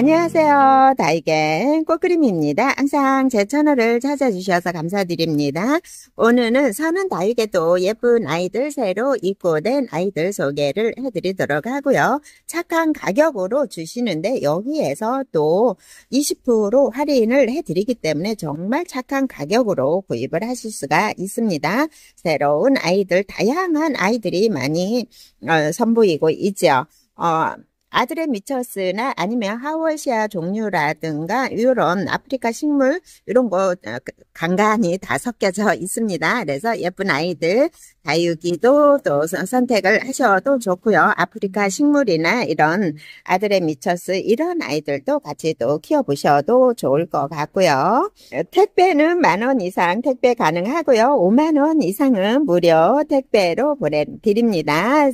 안녕하세요. 다이겐 꽃그림입니다. 항상 제 채널을 찾아주셔서 감사드립니다. 오늘은 사는 다이게도 예쁜 아이들 새로 입고된 아이들 소개를 해드리도록 하고요. 착한 가격으로 주시는데 여기에서 또 20% 할인을 해드리기 때문에 정말 착한 가격으로 구입을 하실 수가 있습니다. 새로운 아이들, 다양한 아이들이 많이 어, 선보이고 있죠. 어, 아들의 미처스나 아니면 하워시아 종류라든가 이런 아프리카 식물 이런 거 어, 그 간간히 다 섞여져 있습니다. 그래서 예쁜 아이들 다육이도 또 선택을 하셔도 좋고요. 아프리카 식물이나 이런 아들의 미처스 이런 아이들도 같이 또 키워보셔도 좋을 것 같고요. 택배는 만 원 이상 택배 가능하고요. 5만 원 이상은 무료 택배로 보내드립니다.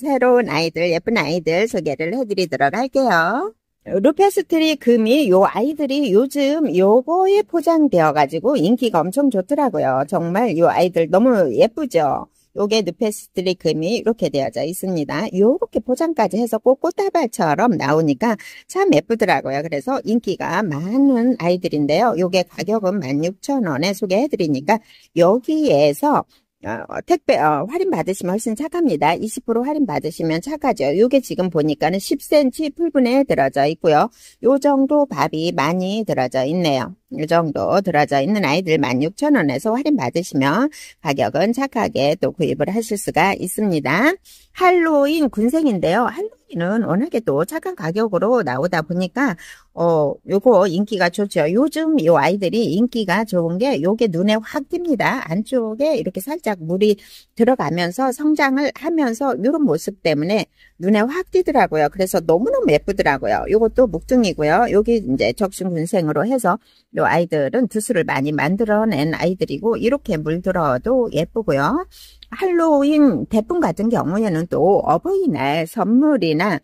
새로운 아이들 예쁜 아이들 소개를 해드리도록 할게요. 루페스트리 금이 요 아이들이 요즘 요거에 포장되어 가지고 인기가 엄청 좋더라고요. 정말 요 아이들 너무 예쁘죠. 요게 루페스트리 금이 이렇게 되어져 있습니다. 요렇게 포장까지 해서 꽃다발처럼 나오니까 참 예쁘더라고요. 그래서 인기가 많은 아이들인데요. 요게 가격은 16,000원에 소개해드리니까 여기에서 어, 택배 어, 할인 받으시면 훨씬 착합니다. 20% 할인 받으시면 착하죠. 요게 지금 보니까는 10cm 풀분에 들어져 있고요. 요 정도 밥이 많이 들어져 있네요. 요 정도 들어져 있는 아이들 16,000원에서 할인 받으시면 가격은 착하게 또 구입을 하실 수가 있습니다. 할로윈 군생인데요. 할로윈은 워낙에 또 착한 가격으로 나오다 보니까 어, 요거 인기가 좋죠. 요즘 요 아이들이 인기가 좋은 게 요게 눈에 확 띕니다. 안쪽에 이렇게 살짝 물이 들어가면서 성장을 하면서 요런 모습 때문에 눈에 확 띄더라고요. 그래서 너무너무 예쁘더라고요. 요것도 묵등이고요. 요게 이제 적신군생으로 해서 요 아이들은 두수를 많이 만들어낸 아이들이고 이렇게 물들어도 예쁘고요. 할로윈 대풍 같은 경우에는 또 어버이날 선물이나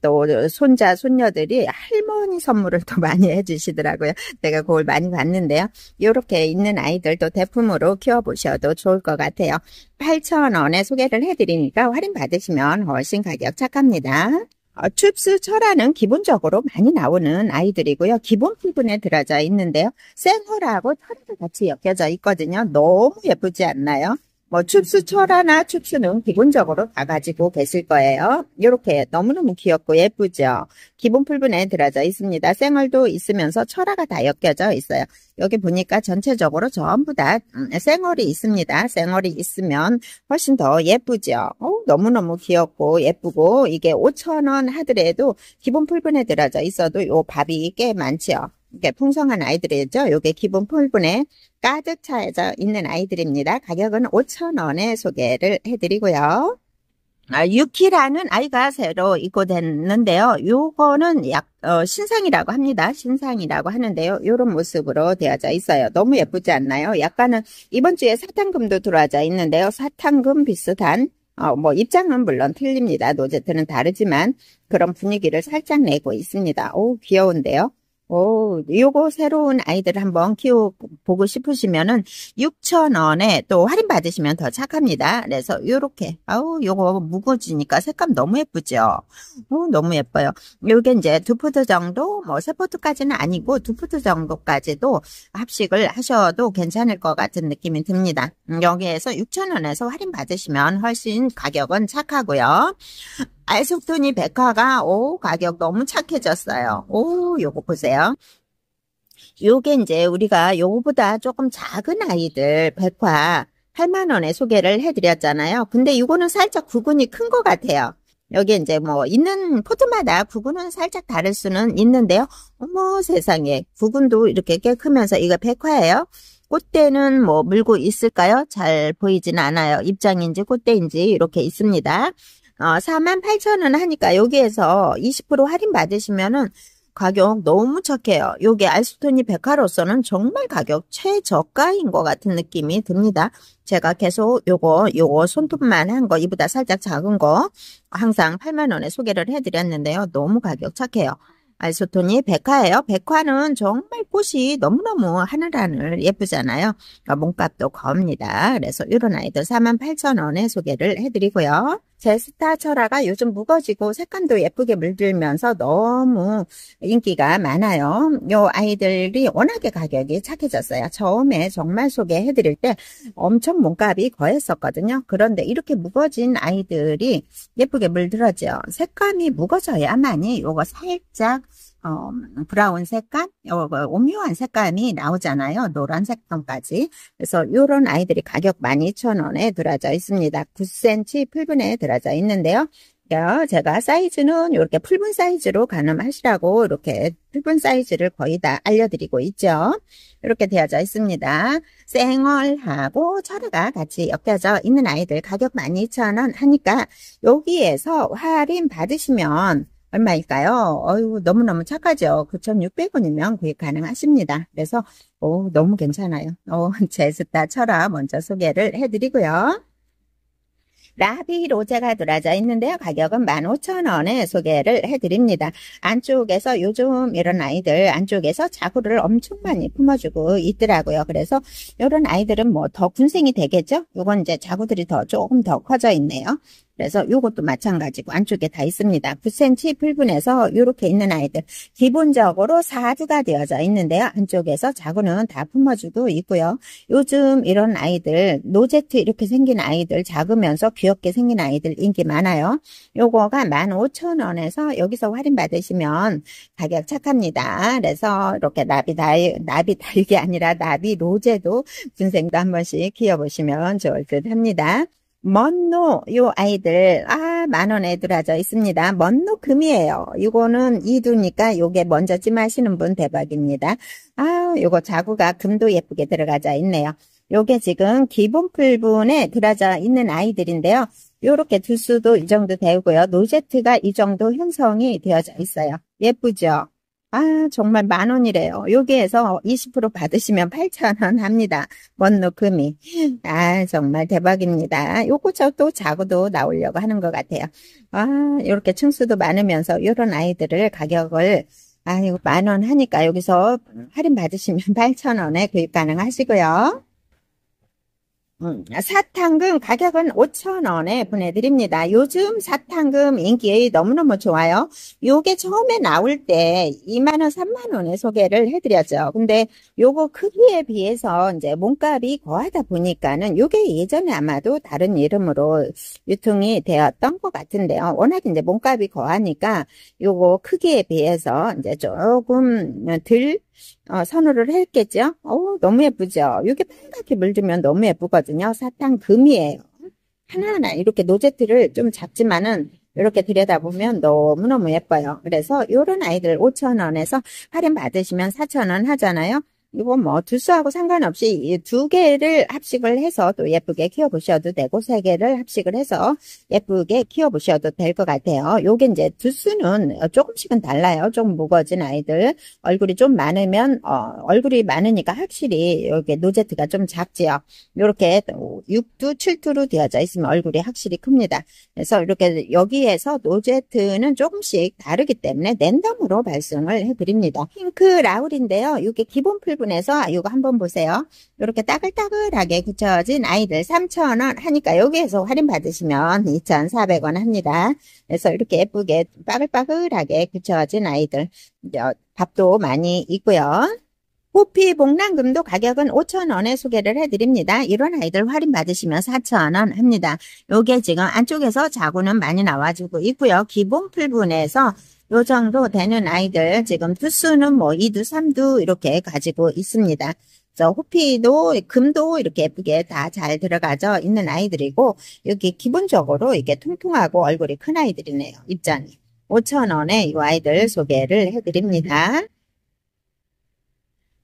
또 손자 손녀들이 할머니 선물 선물을 또 많이 해주시더라고요. 내가 그걸 많이 봤는데요. 이렇게 있는 아이들 도 대품으로 키워보셔도 좋을 것 같아요. 8,000원에 소개를 해드리니까 할인 받으시면 훨씬 가격 착합니다. 어, 춥스 철화는 기본적으로 많이 나오는 아이들이고요. 기본 피분에 들어져 있는데요. 생허라고 철화도 같이 엮여져 있거든요. 너무 예쁘지 않나요? 뭐 춥수철 화나 춥수는 기본적으로 다 가지고 계실 거예요. 이렇게 너무너무 귀엽고 예쁘죠. 기본 풀분에 들어져 있습니다. 생얼도 있으면서 철화가 다 엮여져 있어요. 여기 보니까 전체적으로 전부 다 음, 생얼이 있습니다. 생얼이 있으면 훨씬 더 예쁘죠. 오, 너무너무 귀엽고 예쁘고 이게 5천원 하더라도 기본 풀분에 들어져 있어도 요 밥이 꽤많죠 이게 풍성한 아이들이죠. 요게 기본 폴분에 가득 차여져 있는 아이들입니다. 가격은 5,000원에 소개를 해드리고요. 아, 유키라는 아이가 새로 입고됐는데요. 요거는 약, 어, 신상이라고 합니다. 신상이라고 하는데요. 요런 모습으로 되어져 있어요. 너무 예쁘지 않나요? 약간은 이번 주에 사탕금도 들어와져 있는데요. 사탕금 비슷한, 어, 뭐, 입장은 물론 틀립니다. 노제트는 다르지만 그런 분위기를 살짝 내고 있습니다. 오, 귀여운데요. 오, 요거 새로운 아이들 한번 키워보고 싶으시면은 6,000원에 또 할인 받으시면 더 착합니다. 그래서 요렇게. 아우, 요거 무거워지니까 색감 너무 예쁘죠? 오, 어, 너무 예뻐요. 요게 이제 두 푸드 정도, 뭐 세포트까지는 아니고 두 푸드 정도까지도 합식을 하셔도 괜찮을 것 같은 느낌이 듭니다. 음, 여기에서 6,000원에서 할인 받으시면 훨씬 가격은 착하고요. 알속토니 백화가 오 가격 너무 착해졌어요. 오 요거 보세요. 요게 이제 우리가 요거보다 조금 작은 아이들 백화 8만원에 소개를 해드렸잖아요. 근데 이거는 살짝 구근이 큰 것 같아요. 여기 이제 뭐 있는 포트마다 구근은 살짝 다를 수는 있는데요. 어머 세상에 구근도 이렇게 꽤 크면서 이거 백화예요. 꽃대는 뭐 물고 있을까요? 잘 보이진 않아요. 입장인지 꽃대인지 이렇게 있습니다. 어, 48,000원 하니까 여기에서 20% 할인 받으시면은 가격 너무 착해요. 요게 알스톤이 백화로서는 정말 가격 최저가인 것 같은 느낌이 듭니다. 제가 계속 요거 요거 손톱만 한 거 이보다 살짝 작은 거 항상 8만원에 소개를 해드렸는데요. 너무 가격 착해요. 알소톤이 백화예요. 백화는 정말 꽃이 너무너무 하늘하늘 예쁘잖아요. 아, 몸값도 겁니다. 그래서 이런 아이들 48,000원에 소개를 해드리고요. 제스타 철화가 요즘 무거지고 색감도 예쁘게 물들면서 너무 인기가 많아요. 요 아이들이 워낙에 가격이 착해졌어요. 처음에 정말 소개해드릴 때 엄청 몸값이 거했었거든요. 그런데 이렇게 무거진 아이들이 예쁘게 물들었죠. 색감이 무거져야만이 요거 살짝 어, 브라운 색감, 어, 어, 오묘한 색감이 나오잖아요. 노란 색감까지. 그래서 이런 아이들이 가격 12,000원에 들어져 있습니다. 9cm 풀분에 들어져 있는데요. 어, 제가 사이즈는 이렇게 풀분 사이즈로 가늠하시라고 이렇게 풀분 사이즈를 거의 다 알려드리고 있죠. 이렇게 되어져 있습니다. 쌩얼하고 철화가 같이 엮여져 있는 아이들 가격 12,000원 하니까 여기에서 할인 받으시면 얼마일까요? 어유 너무너무 착하죠. 9,600원이면 구입 가능하십니다. 그래서 오, 너무 괜찮아요. 어, 제스타 철화 먼저 소개를 해드리고요. 라비 로제가 들어져 있는데요. 가격은 15,000원에 소개를 해드립니다. 안쪽에서 요즘 이런 아이들 안쪽에서 자구를 엄청 많이 품어주고 있더라고요. 그래서 이런 아이들은 뭐 더 군생이 되겠죠? 이건 이제 자구들이 더 조금 더 커져 있네요. 그래서 이것도 마찬가지고 안쪽에 다 있습니다. 9cm 풀분해서 이렇게 있는 아이들 기본적으로 4주가 되어져 있는데요. 안쪽에서 자구는 다 품어주고 있고요. 요즘 이런 아이들 노제트 이렇게 생긴 아이들 작으면서 귀엽게 생긴 아이들 인기 많아요. 요거가 15,000원에서 여기서 할인 받으시면 가격 착합니다. 그래서 이렇게 나비 달이 나비 다육 아니라 나비 로제도 군생도 한 번씩 키워보시면 좋을 듯 합니다. 먼노 요 아이들 아 만원에 들어져 있습니다. 먼노 금이에요. 이거는 이두니까 요게 먼저 찜하시는 분 대박입니다. 아 요거 자구가 금도 예쁘게 들어가져 있네요. 요게 지금 기본 풀분에 들어져 있는 아이들인데요. 요렇게 두 수도 이 정도 되고요. 노제트가 이 정도 형성이 되어져 있어요. 예쁘죠? 아, 정말 만 원이래요. 여기에서 20% 받으시면 8천원 합니다. 원노 금이. 아, 정말 대박입니다. 요거 저 또 자고도 나오려고 하는 것 같아요. 아, 이렇게 층수도 많으면서 이런 아이들을 가격을 아 이거 만 원 하니까 여기서 할인 받으시면 8천원에 구입 가능하시고요. 음. 아, 사탕금 가격은 5,000원에 보내드립니다. 요즘 사탕금 인기 너무너무 좋아요. 요게 처음에 나올 때 2만원, 3만원에 소개를 해드렸죠. 근데 요거 크기에 비해서 이제 몸값이 거하다 보니까는 요게 예전에 아마도 다른 이름으로 유통이 되었던 것 같은데요. 워낙 이제 몸값이 거하니까 요거 크기에 비해서 이제 조금 들 어, 선호를 했겠죠. 어, 너무 예쁘죠. 이게 빨갛게 물들면 너무 예쁘거든요. 사탕 금이에요. 하나하나 이렇게 노제트를 좀 작지만은 이렇게 들여다보면 너무너무 예뻐요. 그래서 이런 아이들 5,000원에서 할인 받으시면 4,000원 하잖아요. 이건 뭐 두수하고 상관없이 두 개를 합식을 해서 또 예쁘게 키워보셔도 되고 세 개를 합식을 해서 예쁘게 키워보셔도 될 것 같아요. 요게 이제 두수는 조금씩은 달라요. 좀 무거진 워 아이들 얼굴이 좀 많으면 어, 얼굴이 많으니까 확실히 여기 노제트가 좀 작지요. 요렇게 6두 7두로 되어져 있으면 얼굴이 확실히 큽니다. 그래서 이렇게 여기에서 노제트는 조금씩 다르기 때문에 랜덤으로 발송을 해드립니다. 핑크 라울인데요. 이게 기본 풀 7분에서 이거 아, 한번 보세요. 이렇게 따글따글하게 굳혀진 아이들 3,000원 하니까 여기에서 할인 받으시면 2,400원 합니다. 그래서 이렇게 예쁘게 빠글빠글하게 굳혀진 아이들 밥도 많이 있고요. 호피 복랑금도 가격은 5,000원에 소개를 해드립니다. 이런 아이들 할인 받으시면 4,000원 합니다. 요게 지금 안쪽에서 자구는 많이 나와주고 있고요. 기본 풀분에서 요 정도 되는 아이들 지금 두수는 뭐 2두, 3두 이렇게 가지고 있습니다. 저 호피도 금도 이렇게 예쁘게 다 잘 들어가져 있는 아이들이고 여기 기본적으로 이게 통통하고 얼굴이 큰 아이들이네요. 입장이. 5천원에이 아이들 소개를 해드립니다.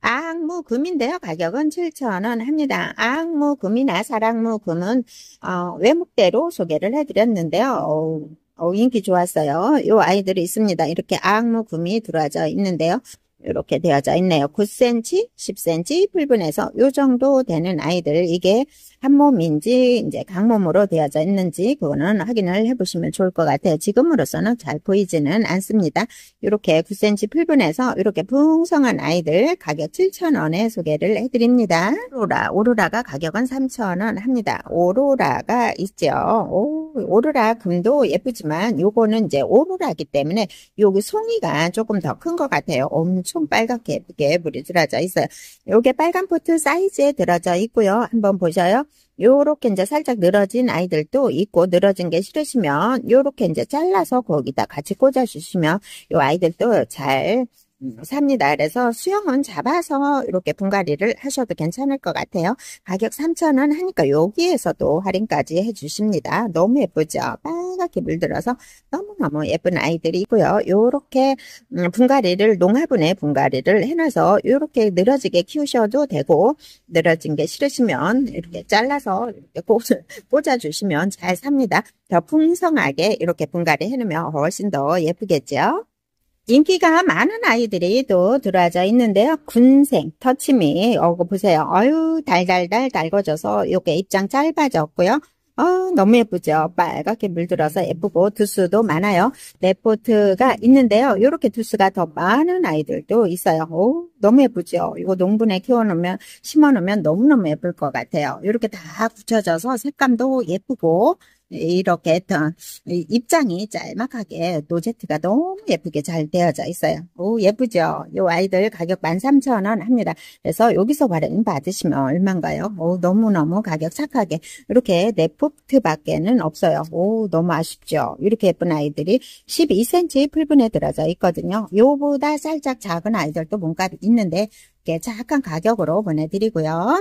아항무 금인데요. 가격은 7천원 합니다. 아항무 금이나 사랑무 금은 어, 외목대로 소개를 해드렸는데요. 어우. 어, 인기 좋았어요. 요 아이들이 있습니다. 이렇게 악무금이 들어져 와 있는데요. 이렇게 되어져 있네요. 9cm, 10cm, 1분에서 요 정도 되는 아이들 이게 한몸인지 이제 각몸으로 되어져 있는지 그거는 확인을 해보시면 좋을 것 같아요. 지금으로서는 잘 보이지는 않습니다. 이렇게 9cm 풀분해서 이렇게 풍성한 아이들 가격 7,000원에 소개를 해드립니다. 오로라, 오로라가 가격은 3,000원 합니다. 오로라가 있죠. 오, 오로라 금도 예쁘지만 요거는 이제 오로라기 때문에 여기 송이가 조금 더 큰 것 같아요. 엄청 빨갛게 예쁘게 물이 들어져 있어요. 요게 빨간 포트 사이즈에 들어져 있고요. 한번 보셔요. 요렇게 이제 살짝 늘어진 아이들도 있고 늘어진 게 싫으시면 요렇게 이제 잘라서 거기다 같이 꽂아주시면 요 아이들도 잘 삽니다. 음. 그래서 수영은 잡아서 이렇게 분갈이를 하셔도 괜찮을 것 같아요. 가격 3,000원 하니까 여기에서도 할인까지 해주십니다. 너무 예쁘죠? 빨갛게 물들어서 너무너무 예쁜 아이들이고요. 이렇게 음, 분갈이를 농화분에 분갈이를 해놔서 이렇게 늘어지게 키우셔도 되고 늘어진 게 싫으시면 이렇게 잘라서 이렇게 꽂아주시면 잘 삽니다. 더 풍성하게 이렇게 분갈이 해놓으면 훨씬 더 예쁘겠죠? 인기가 많은 아이들이 또 들어와져 있는데요. 군생, 터치미, 어거 보세요. 어유 달달달 달궈져서 요게 입장 짧아졌고요. 어, 너무 예쁘죠? 빨갛게 물들어서 예쁘고 두수도 많아요. 레포트가 있는데요. 이렇게 두수가 더 많은 아이들도 있어요. 오, 너무 예쁘죠? 이거 농분에 키워놓으면, 심어놓으면 너무너무 예쁠 것 같아요. 이렇게 다붙여져서 색감도 예쁘고, 이렇게 했던 입장이 짤막하게 노제트가 너무 예쁘게 잘 되어져 있어요. 오 예쁘죠? 이 아이들 가격 13,000원 합니다. 그래서 여기서 발행 받으시면 얼마인가요? 오 너무너무 가격 착하게 이렇게 네포트밖에는 없어요. 오 너무 아쉽죠? 이렇게 예쁜 아이들이 12cm 풀분에 들어져 있거든요. 요보다 살짝 작은 아이들도 몸값이 있는데 이렇게 착한 가격으로 보내드리고요.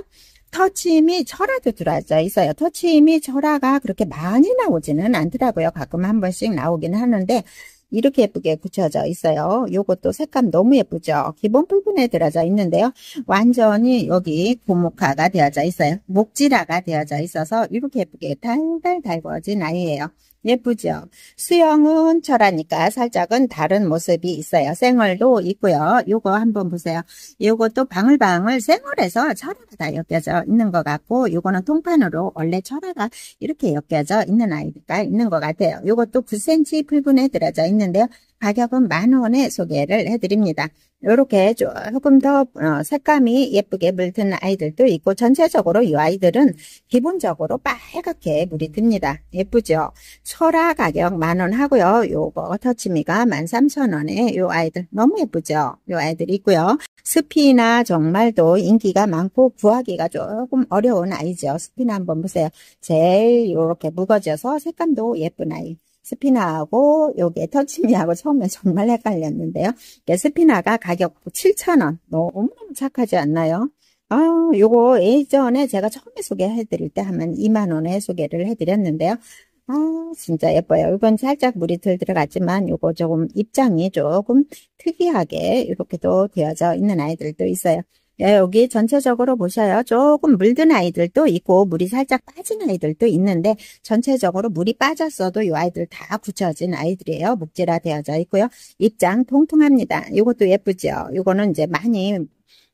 터치임이 철화도 들어져 있어요. 터치임이 철화가 그렇게 많이 나오지는 않더라고요. 가끔 한 번씩 나오긴 하는데 이렇게 예쁘게 굳혀져 있어요. 요것도 색감 너무 예쁘죠. 기본 부분에 들어져 있는데요. 완전히 여기 고목화가 되어져 있어요. 목지라가 되어져 있어서 이렇게 예쁘게 달달 달궈진 아이예요. 예쁘죠. 수영은 철하니까 살짝은 다른 모습이 있어요. 생얼도 있고요. 요거 한번 보세요. 요것도 방울방울 생얼에서 철하다 엮여져 있는 것 같고 요거는 통판으로 원래 철화가 이렇게 엮여져 있는 아이가 있는 것 같아요. 요것도 9cm 풀분에 들어져 있는데요. 가격은 만 원에 소개를 해드립니다. 이렇게 조금 더 어, 색감이 예쁘게 물든 아이들도 있고 전체적으로 이 아이들은 기본적으로 빨갛게 물이 듭니다. 예쁘죠? 설화 가격 만 원 하고요. 요거 터치미가 만 삼천 원에이 아이들 너무 예쁘죠? 이 아이들이 있고요. 스피나 정말도 인기가 많고 구하기가 조금 어려운 아이죠. 스피나 한번 보세요. 제일 이렇게 묵어져서 색감도 예쁜 아이. 스피나하고 여기에 터치미하고 처음에 정말 헷갈렸는데요. 이게 스피나가 가격 7,000원. 너무너무 착하지 않나요? 아, 요거 예전에 제가 처음에 소개해드릴 때 하면 2만원에 소개를 해드렸는데요. 아, 진짜 예뻐요. 이건 살짝 물이 덜 들어갔지만 요거 조금 입장이 조금 특이하게 이렇게도 되어져 있는 아이들도 있어요. 예, 여기 전체적으로 보셔요. 조금 물든 아이들도 있고 물이 살짝 빠진 아이들도 있는데 전체적으로 물이 빠졌어도 이 아이들 다 굳혀진 아이들이에요. 목질화 되어져 있고요. 입장 통통합니다. 이것도 예쁘죠. 이거는 이제 많이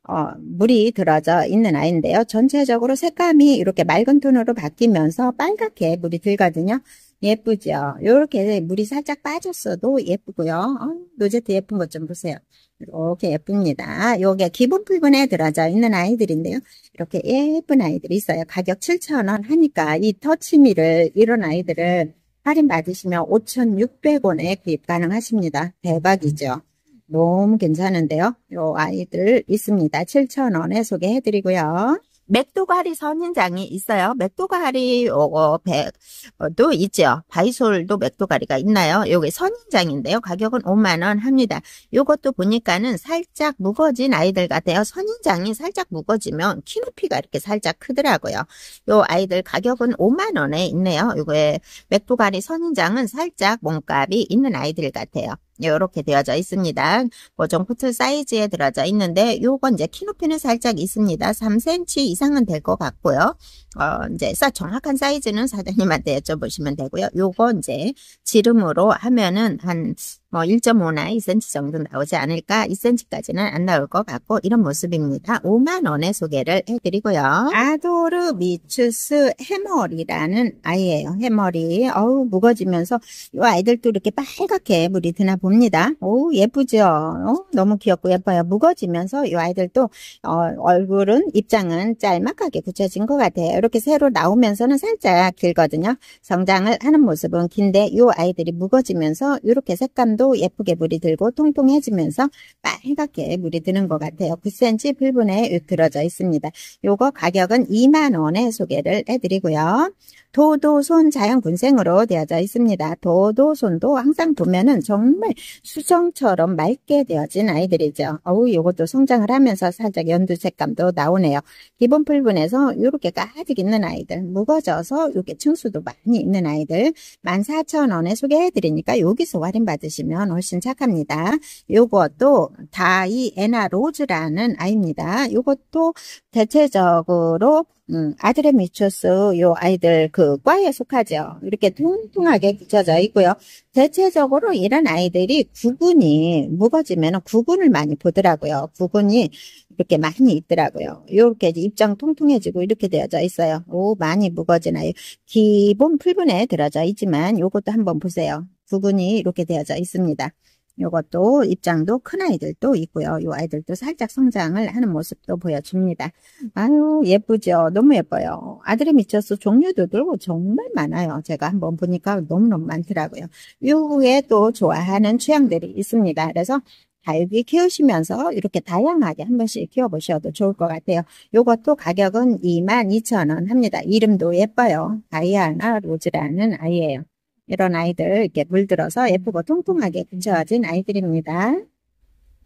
어, 물이 들어져 있는 아이인데요. 전체적으로 색감이 이렇게 맑은 톤으로 바뀌면서 빨갛게 물이 들거든요. 예쁘죠. 요렇게 물이 살짝 빠졌어도 예쁘고요. 어, 로제트 예쁜 것 좀 보세요. 이렇게 예쁩니다. 요게 기본 풀분에 들어져 있는 아이들인데요. 이렇게 예쁜 아이들이 있어요. 가격 7,000원 하니까 이 터치미를 이런 아이들을 할인 받으시면 5,600원에 구입 가능하십니다. 대박이죠. 너무 괜찮은데요. 요 아이들 있습니다. 7,000원에 소개해드리고요. 맥도가리 선인장이 있어요. 맥도가리 어, 백도 어, 어, 있죠. 바이솔도 맥도가리가 있나요? 요게 선인장인데요. 가격은 5만 원 합니다. 요것도 보니까는 살짝 무거진 아이들 같아요. 선인장이 살짝 무거지면 키 높이가 이렇게 살짝 크더라고요. 요 아이들 가격은 5만 원에 있네요. 요게 맥도가리 선인장은 살짝 몸값이 있는 아이들 같아요. 이렇게 되어져 있습니다. 보정 포트 사이즈에 들어져 있는데 요건 이제 키 높이는 살짝 있습니다. 3cm 이상은 될 것 같고요. 어, 이제 정확한 사이즈는 사장님한테 여쭤보시면 되고요. 요거 이제 지름으로 하면은 한뭐 1.5나 2cm 정도 나오지 않을까 2cm까지는 안 나올 것 같고 이런 모습입니다. 5만원에 소개를 해드리고요. 아도르 미추스 해머리라는 아이예요. 해머리 어우 무거지면서 워이 아이들도 이렇게 빨갛게 물이 드나 보 봅니다. 오 예쁘죠? 어? 너무 귀엽고 예뻐요. 무거지면서 이 아이들도 어, 얼굴은 입장은 짤막하게 굳혀진 것 같아요. 이렇게 새로 나오면서는 살짝 길거든요. 성장을 하는 모습은 긴데 이 아이들이 무거지면서 이렇게 색감도 예쁘게 물이 들고 통통해지면서 빨갛게 물이 드는 것 같아요. 9cm 필분에 들어져 있습니다. 요거 가격은 2만원에 소개를 해드리고요. 도도손 자연군생으로 되어져 있습니다. 도도손도 항상 보면은 정말 수정처럼 맑게 되어진 아이들이죠. 어우 이것도 성장을 하면서 살짝 연두 색감도 나오네요. 기본 풀분에서 이렇게 가득 있는 아이들 무거져서 이게 층수도 많이 있는 아이들 14,000원에 소개해드리니까 여기서 할인받으시면 훨씬 착합니다. 요것도 다이 에나 로즈라는 아이입니다. 요것도 대체적으로 음, 아드레미추스요 아이들 그 과에 속하죠. 이렇게 통통하게 붙여져 있고요. 대체적으로 이런 아이들이 구분이 무거지면 구분을 많이 보더라고요. 구분이 이렇게 많이 있더라고요. 이렇게 입장 통통해지고 이렇게 되어져 있어요. 오 많이 무거지나요 기본 풀분에 들어져 있지만 요것도 한번 보세요. 구분이 이렇게 되어져 있습니다. 이것도 입장도 큰 아이들도 있고요. 이 아이들도 살짝 성장을 하는 모습도 보여줍니다. 아유 예쁘죠. 너무 예뻐요. 아들이 미쳐서 종류도 들고 정말 많아요. 제가 한번 보니까 너무너무 많더라고요. 이후에또 좋아하는 취향들이 있습니다. 그래서 다육이 키우시면서 이렇게 다양하게 한 번씩 키워보셔도 좋을 것 같아요. 이것도 가격은 22,000원 합니다. 이름도 예뻐요. 아이아나 로즈라는 아이예요. 이런 아이들 이렇게 물들어서 예쁘고 통통하게 근처화진 아이들입니다.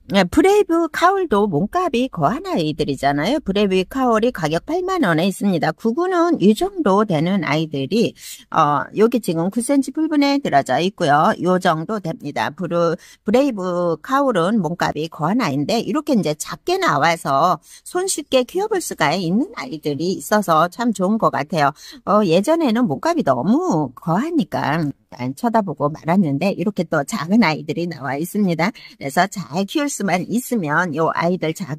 네, 브레이브 카울도 몸값이 거한 아이들이잖아요. 브레이브 카울이 가격 8만 원에 있습니다. 구구는 이 정도 되는 아이들이 어 여기 지금 9cm 풀분에 들어져 있고요. 요 정도 됩니다. 브루, 브레이브 카울은 몸값이 거한 아이인데 이렇게 이제 작게 나와서 손쉽게 키워볼 수가 있는 아이들이 있어서 참 좋은 것 같아요. 어 예전에는 몸값이 너무 거하니까 약간 쳐다보고 말았는데 이렇게 또 작은 아이들이 나와 있습니다. 그래서 잘 키울 수만 있으면 요 아이들 작,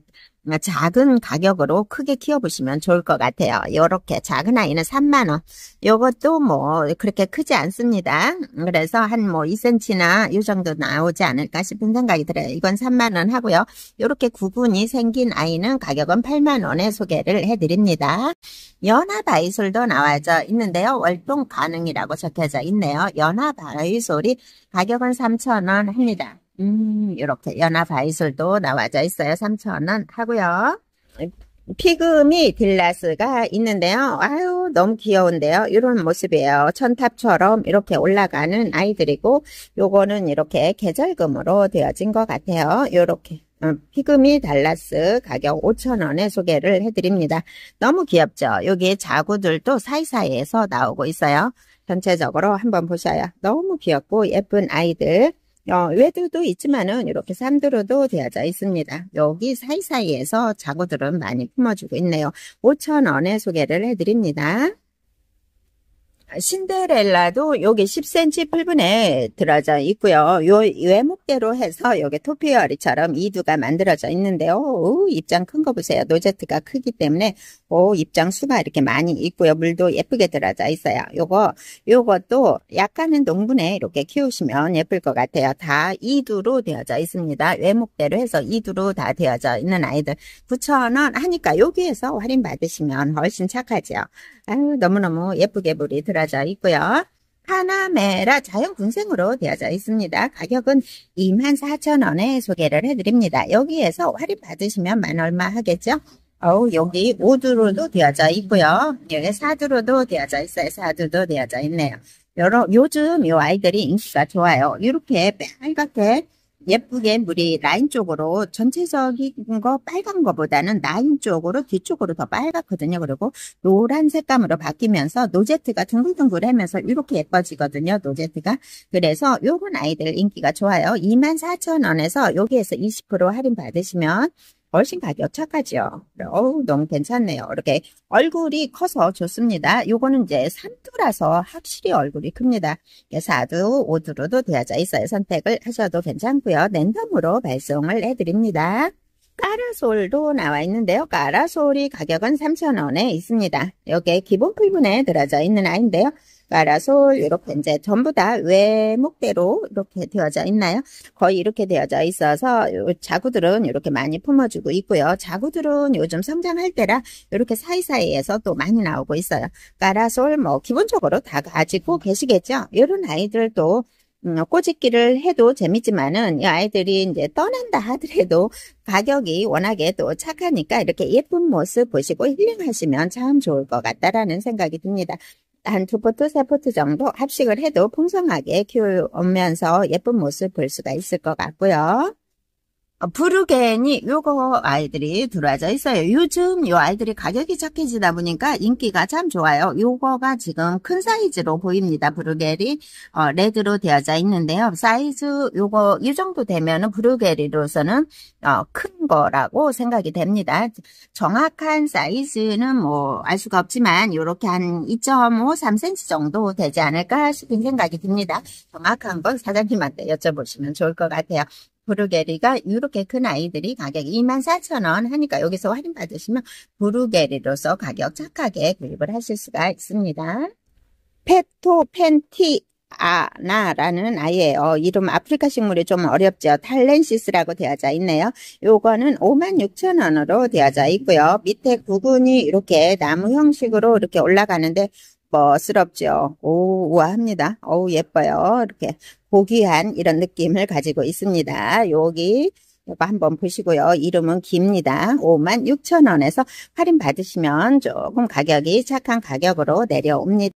아, 작은 가격으로 크게 키워보시면 좋을 것 같아요. 이렇게 작은 아이는 3만원. 요것도 뭐 그렇게 크지 않습니다. 그래서 한 뭐 2cm나 이 정도 나오지 않을까 싶은 생각이 들어요. 이건 3만원 하고요. 이렇게 구분이 생긴 아이는 가격은 8만원에 소개를 해드립니다. 연합아이솔도 나와져 있는데요. 월동 가능이라고 적혀져 있네요. 연합아이솔이 가격은 3천원 합니다. 음, 이렇게 연화 바이솔도 나와져 있어요. 3,000원 하고요. 피그미 딜라스가 있는데요. 아유, 너무 귀여운데요. 이런 모습이에요. 천탑처럼 이렇게 올라가는 아이들이고 요거는 이렇게 계절금으로 되어진 것 같아요. 요렇게. 어, 피그미 달라스 가격 5,000원에 소개를 해드립니다. 너무 귀엽죠? 여기 자구들도 사이사이에서 나오고 있어요. 전체적으로 한번 보셔요. 너무 귀엽고 예쁜 아이들. 어, 외두도 있지만은 이렇게 삼두로도 되어져 있습니다. 여기 사이사이에서 자구들은 많이 품어주고 있네요. 5천원에 소개를 해드립니다. 아, 신데렐라도 여기 10cm 풀분에 들어져 있고요. 요 외목대로 해서 여기 토피어리처럼 이두가 만들어져 있는데요. 오, 입장 큰 거 보세요. 노제트가 크기 때문에 오, 입장 수가 이렇게 많이 있고요. 물도 예쁘게 들어져 있어요. 요거 요것도 약간은 농분에 이렇게 키우시면 예쁠 것 같아요. 다 이두로 되어져 있습니다. 외목대로 해서 이두로 다 되어져 있는 아이들 9,000원 하니까 여기에서 할인 받으시면 훨씬 착하죠. 아유, 너무너무 예쁘게 물이 들어 되어져 있고요. 파나메라 자연군생으로 되어져 있습니다. 가격은 24,000원에 소개를 해드립니다. 여기에서 할인 받으시면 만 얼마 하겠죠? 어우, 여기 5두로도 되어져 있고요. 여기 4두로도 되어져 있어요. 4두도 되어져 있네요. 요즘 요 아이들이 인기가 좋아요. 이렇게 빨갛게 예쁘게 물이 라인 쪽으로 전체적인 거 빨간 거보다는 라인 쪽으로 뒤쪽으로 더 빨갛거든요. 그리고 노란 색감으로 바뀌면서 노제트가 둥글둥글하면서 이렇게 예뻐지거든요. 노제트가. 그래서 요건 아이들 인기가 좋아요. 24,000원에서 여기에서 20% 할인 받으시면 훨씬 가격 착하죠. 어우, 너무 괜찮네요. 이렇게 얼굴이 커서 좋습니다. 요거는 이제 산두라서 확실히 얼굴이 큽니다. 4두, 5두로도 되어져 있어요. 선택을 하셔도 괜찮고요. 랜덤으로 발송을 해드립니다. 까라솔도 나와 있는데요. 까라솔이 가격은 3,000원에 있습니다. 여기에 기본 풀분에 들어져 있는 아이인데요. 마라솔 이렇게 이제 전부 다 외목대로 이렇게 되어져 있나요? 거의 이렇게 되어져 있어서 자구들은 이렇게 많이 품어주고 있고요. 자구들은 요즘 성장할 때라 이렇게 사이사이에서 또 많이 나오고 있어요. 까라솔뭐 기본적으로 다 가지고 계시겠죠? 이런 아이들도 음, 꼬집기를 해도 재밌지만은 이 아이들이 이제 떠난다 하더라도 가격이 워낙에 또 착하니까 이렇게 예쁜 모습 보시고 힐링하시면 참 좋을 것 같다라는 생각이 듭니다. 한2 포트, 3 포트 정도 합식을 해도 풍성하게 키우면서 예쁜 모습 볼 수가 있을 것 같고요. 브루겐이 어, 요거 아이들이 들어와져 있어요. 요즘 요이들이 가격이 착해지다 보니까 인기가 참 좋아요. 요거가 지금 큰 사이즈로 보입니다. 브루겔이 어, 레드로 되어져 있는데요. 사이즈 요거 이 정도 되면은 브루겔이로서는 어, 큰 거라고 생각이 됩니다. 정확한 사이즈는 뭐 알 수가 없지만 요렇게 한 2.5, 3cm 정도 되지 않을까 싶은 생각이 듭니다. 정확한 건 사장님한테 여쭤보시면 좋을 것 같아요. 브루게리가 이렇게 큰 아이들이 가격 24,000원 하니까 여기서 할인 받으시면 브루게리로서 가격 착하게 구입을 하실 수가 있습니다. 페토 팬티 아나라는 아예 이요 어, 이름 아프리카 식물이 좀 어렵죠. 탈렌시스라고 되어져 있네요. 요거는 56,000원으로 되어져 있고요. 밑에 구근이 이렇게 나무 형식으로 이렇게 올라가는데 멋스럽죠. 오 우아합니다. 오 예뻐요. 이렇게 고귀한 이런 느낌을 가지고 있습니다. 여기 이거 한번 보시고요. 이름은 깁니다. 5만 6천 원에서 할인 받으시면 조금 가격이 착한 가격으로 내려옵니다.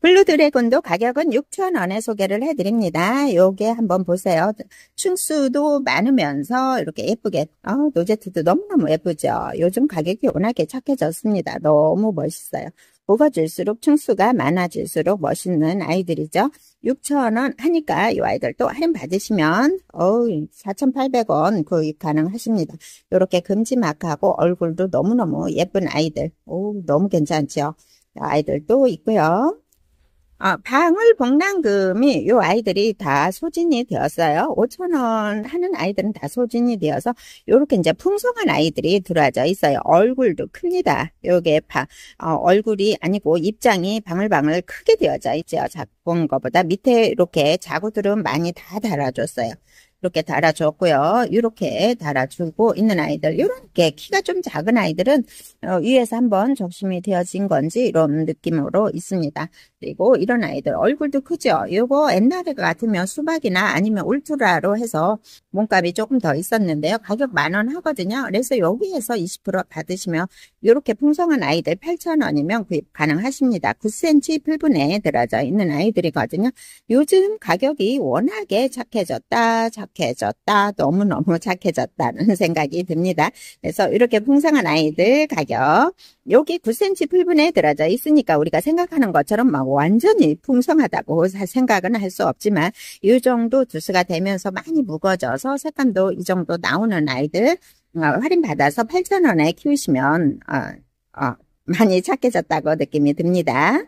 블루 드래곤도 가격은 6,000원에 소개를 해드립니다. 요게 한번 보세요. 충수도 많으면서 이렇게 예쁘게 어, 노제트도 너무너무 예쁘죠. 요즘 가격이 워낙에 착해졌습니다. 너무 멋있어요. 먹어질수록 층수가 많아질수록 멋있는 아이들이죠. 6,000원 하니까 이 아이들 도 할인 받으시면 어우 4,800원 구입 가능하십니다. 이렇게 금지막하고 얼굴도 너무너무 예쁜 아이들. 오 너무 괜찮죠. 아이들도 있고요. 어, 아, 방울 복랑금이 요 아이들이 다 소진이 되었어요. 5천원 하는 아이들은 다 소진이 되어서 요렇게 이제 풍성한 아이들이 들어져 와 있어요. 얼굴도 큽니다. 요게 바, 어, 얼굴이 아니고 입장이 방울방울 크게 되어져 있죠. 작은 거보다 밑에 이렇게 자구들은 많이 다 달아줬어요. 이렇게 달아줬고요. 이렇게 달아주고 있는 아이들 이렇게 키가 좀 작은 아이들은 어, 위에서 한번 적심이 되어진 건지 이런 느낌으로 있습니다. 그리고 이런 아이들 얼굴도 크죠. 이거 옛날에 같으면 수박이나 아니면 울트라로 해서 몸값이 조금 더 있었는데요. 가격 만원 하거든요. 그래서 여기에서 20% 받으시면 이렇게 풍성한 아이들 8,000원이면 구입 가능하십니다. 9cm 필분에 들어져 있는 아이들이거든요. 요즘 가격이 워낙에 착해졌다. 착해졌다. 너무너무 착해졌다는 생각이 듭니다. 그래서 이렇게 풍성한 아이들 가격 여기 9cm 풀분에 들어져 있으니까 우리가 생각하는 것처럼 막 완전히 풍성하다고 생각은 할 수 없지만 이 정도 두수가 되면서 많이 무거져서 색감도 이 정도 나오는 아이들 어, 할인받아서 8,000원에 키우시면 어, 어, 많이 착해졌다고 느낌이 듭니다.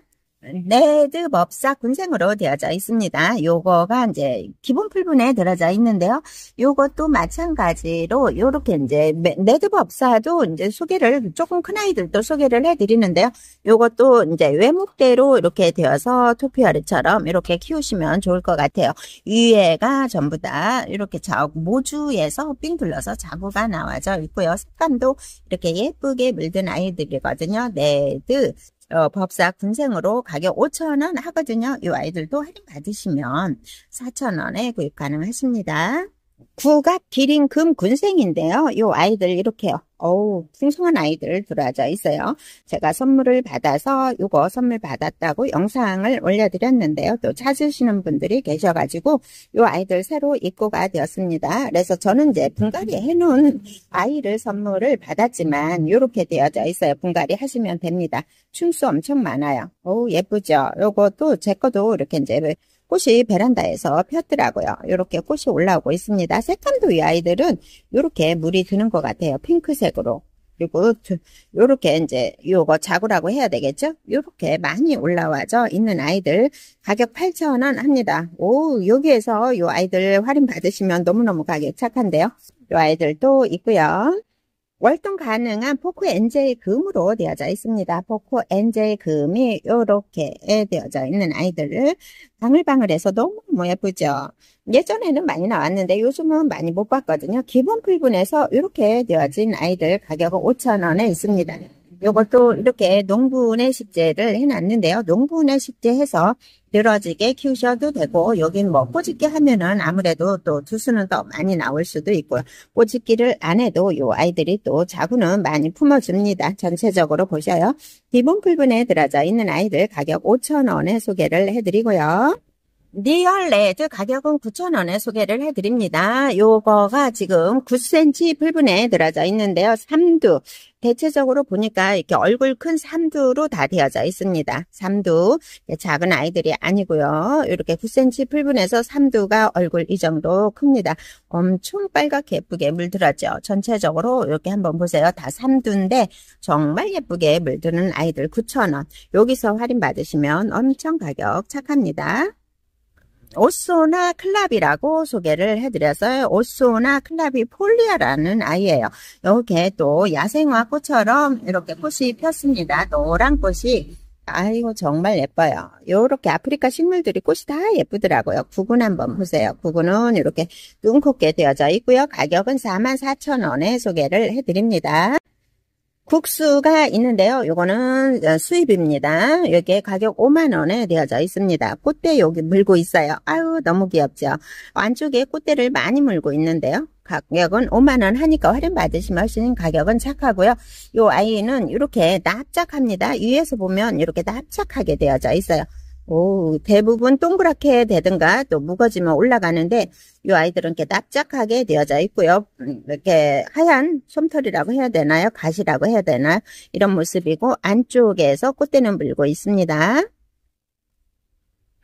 네드 법사 군생으로 되어져 있습니다. 요거가 이제 기본 풀분에 들어져 있는데요. 요것도 마찬가지로 이렇게 이제 내드 법사도 이제 소개를 조금 큰 아이들도 소개를 해 드리는데요. 요것도 이제 외목대로 이렇게 되어서 토피아리처럼 이렇게 키우시면 좋을 것 같아요. 위에가 전부 다 이렇게 자 모주에서 삥 둘러서 자구가 나와져 있고요. 색감도 이렇게 예쁘게 물든 아이들이거든요. 네드 어, 법사 군생으로 가격 5,000원 하거든요. 이 아이들도 할인 받으시면 4,000원에 구입 가능하십니다. 구각 기린금 군생인데요. 요 아이들 이렇게 어우 풍성한 아이들 들어와져 있어요. 제가 선물을 받아서 요거 선물 받았다고 영상을 올려드렸는데요. 또 찾으시는 분들이 계셔가지고 요 아이들 새로 입고가 되었습니다. 그래서 저는 이제 분갈이 해놓은 아이를 선물을 받았지만 요렇게 되어져 있어요. 분갈이 하시면 됩니다. 충수 엄청 많아요. 어우 예쁘죠. 요것도 제것도 이렇게 이제 꽃이 베란다에서 폈더라고요. 이렇게 꽃이 올라오고 있습니다. 색감도 이 아이들은 이렇게 물이 드는 것 같아요. 핑크색으로. 그리고 요렇게 이제 요거 자구라고 해야 되겠죠? 요렇게 많이 올라와져 있는 아이들 가격 8,000원 합니다. 오 여기에서 요 아이들 할인 받으시면 너무너무 가격 착한데요. 요 아이들도 있고요. 월동 가능한 포크 NJ 금으로 되어져 있습니다. 포크 NJ 금이 이렇게 되어져 있는 아이들을 방울방울해서 너무 예쁘죠. 예전에는 많이 나왔는데 요즘은 많이 못 봤거든요. 기본 풀분에서 이렇게 되어진 아이들 가격은 5,000원에 있습니다. 요것도 이렇게 농분의 식재를 해놨는데요. 농분의 식재해서 늘어지게 키우셔도 되고 여긴 뭐 꼬집기 하면은 아무래도 또 두수는 더 많이 나올 수도 있고요. 꼬집기를 안 해도 요 아이들이 또 자구는 많이 품어줍니다. 전체적으로 보셔요. 기본 풀분에 들어져 있는 아이들 가격 5천원에 소개를 해드리고요. 니얼레드 가격은 9,000원에 소개를 해드립니다. 요거가 지금 9cm 풀분에 들어져 있는데요. 3두 대체적으로 보니까 이렇게 얼굴 큰3두로다 되어져 있습니다. 3두 작은 아이들이 아니고요. 이렇게 9cm 풀분에서 3두가 얼굴 이 정도 큽니다. 엄청 빨갛게 예쁘게 물들었죠. 전체적으로 이렇게 한번 보세요. 다3두인데 정말 예쁘게 물드는 아이들 9,000원. 여기서 할인 받으시면 엄청 가격 착합니다. 오소나 클라비라고 소개를 해드렸어요. 오소나 클라비 폴리아라는 아이예요. 이렇게 또 야생화 꽃처럼 이렇게 꽃이 폈습니다. 노란 꽃이 아이고 정말 예뻐요. 이렇게 아프리카 식물들이 꽃이 다 예쁘더라고요. 구근 한번 보세요. 구근은 이렇게 뚱콕게 되어져 있고요. 가격은 44,000원에 소개를 해드립니다. 국수가 있는데요. 요거는 어, 수입입니다. 여기에 가격 5만원에 되어져 있습니다. 꽃대 여기 물고 있어요. 아유 너무 귀엽죠. 안쪽에 꽃대를 많이 물고 있는데요. 가격은 5만원 하니까 할인 받으시면 하시는 가격은 착하고요. 요 아이는 이렇게 납작합니다. 위에서 보면 이렇게 납작하게 되어져 있어요. 오, 대부분 동그랗게 되든가 또 무거지면 올라가는데 이 아이들은 이렇게 납작하게 되어져 있고요. 음, 이렇게 하얀 솜털이라고 해야 되나요? 가시라고 해야 되나요? 이런 모습이고 안쪽에서 꽃대는 물고 있습니다.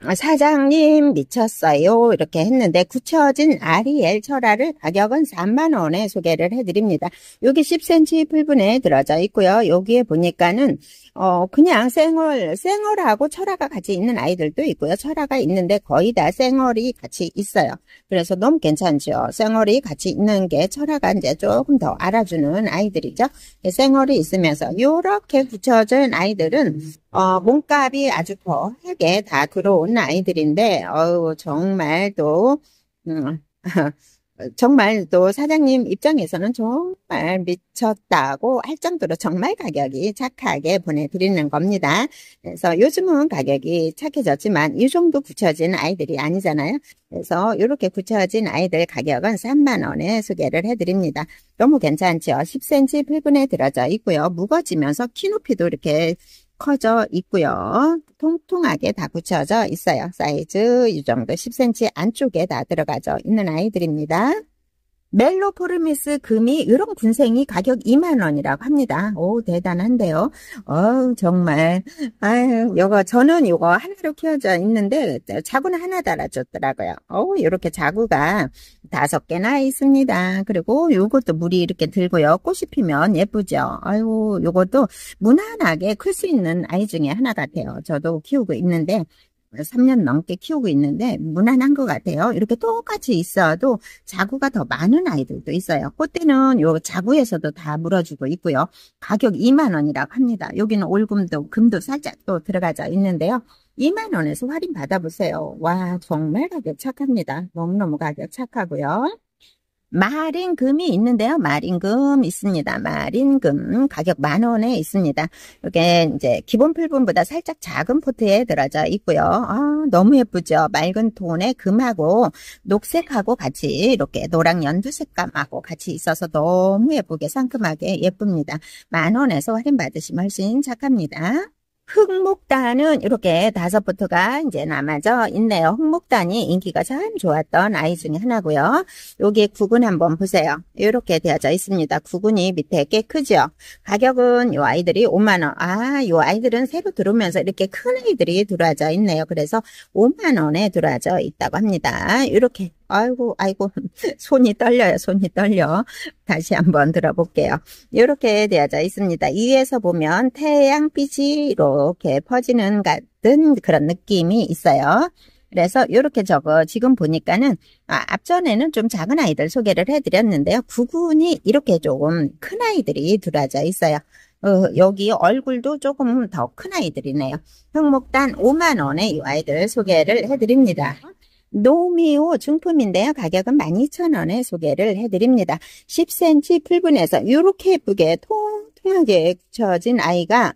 아, 사장님 미쳤어요 이렇게 했는데 굳혀진 아리엘 철화를 가격은 3만원에 소개를 해드립니다. 여기 10cm 풀분에 들어져 있고요. 여기에 보니까는 어, 그냥 쌩얼, 쌩얼하고 철화가 같이 있는 아이들도 있고요. 철화가 있는데 거의 다 쌩얼이 같이 있어요. 그래서 너무 괜찮죠. 쌩얼이 같이 있는 게 철화가 이제 조금 더 알아주는 아이들이죠. 쌩얼이 예, 있으면서 이렇게 붙여진 아이들은 어, 몸값이 아주 거하게 다 들어온 아이들인데 어우 정말 또 음, 정말 또 사장님 입장에서는 정말 미쳤다고 할 정도로 정말 가격이 착하게 보내드리는 겁니다. 그래서 요즘은 가격이 착해졌지만 이 정도 굳혀진 아이들이 아니잖아요. 그래서 이렇게 굳혀진 아이들 가격은 3만원에 소개를 해드립니다. 너무 괜찮죠 10cm 8분에 들어져 있고요. 무거지면서 키 높이도 이렇게 커져 있고요. 통통하게 다 붙여져 있어요. 사이즈 이 정도 10cm 안쪽에 다 들어가져 있는 아이들입니다. 멜로포르미스 금이 이런 군생이 가격 2만 원이라고 합니다. 오 대단한데요. 어 정말 아유 요거 저는 요거 하나로 키워져 있는데 자구는 하나 달아줬더라고요. 어우요렇게 자구가 다섯 개나 있습니다. 그리고 요것도 물이 이렇게 들고요. 꽃이 피면 예쁘죠. 아유 요것도 무난하게 클 수 있는 아이 중에 하나 같아요. 저도 키우고 있는데 3년 넘게 키우고 있는데 무난한 것 같아요. 이렇게 똑같이 있어도 자구가 더 많은 아이들도 있어요. 꽃대는 요 자구에서도 다 물어주고 있고요. 가격 2만 원이라고 합니다. 여기는 올금도 금도 살짝 또 들어가져 있는데요. 2만 원에서 할인 받아보세요. 와 정말 가격 착합니다. 너무너무 가격 착하고요. 마린금이 있는데요. 마린금 있습니다. 마린금 가격 만 원에 있습니다. 이게 이제 기본 필분보다 살짝 작은 포트에 들어져 있고요. 아, 너무 예쁘죠. 맑은 톤의 금하고 녹색하고 같이 이렇게 노랑 연두 색감하고 같이 있어서 너무 예쁘게 상큼하게 예쁩니다. 만 원에서 할인 받으시면 훨씬 착합니다. 흑목단은 이렇게 다섯 부터가 이제 남아져 있네요. 흑목단이 인기가 참 좋았던 아이 중에 하나고요. 여기 구근 한번 보세요. 이렇게 되어져 있습니다. 구근이 밑에 꽤 크죠. 가격은 이 아이들이 5만 원. 아, 이 아이들은 새로 들어오면서 이렇게 큰 아이들이 들어와져 있네요. 그래서 5만 원에 들어와져 있다고 합니다. 이렇게 아이고 아이고 손이 떨려요 손이 떨려 다시 한번 들어볼게요 이렇게 되어져 있습니다 위에서 보면 태양빛이 이렇게 퍼지는 같은 그런 느낌이 있어요 그래서 이렇게 저거 지금 보니까는 아, 앞전에는 좀 작은 아이들 소개를 해드렸는데요. 구분이 이렇게 조금 큰 아이들이 들어져 있어요. 어, 여기 얼굴도 조금 더 큰 아이들이네요. 흑목단 5만 원에 이 아이들 소개를 해드립니다. 노미오 중품인데요. 가격은 12,000원에 소개를 해드립니다. 10cm 풀분해서 이렇게 예쁘게 통통하게 쳐진 아이가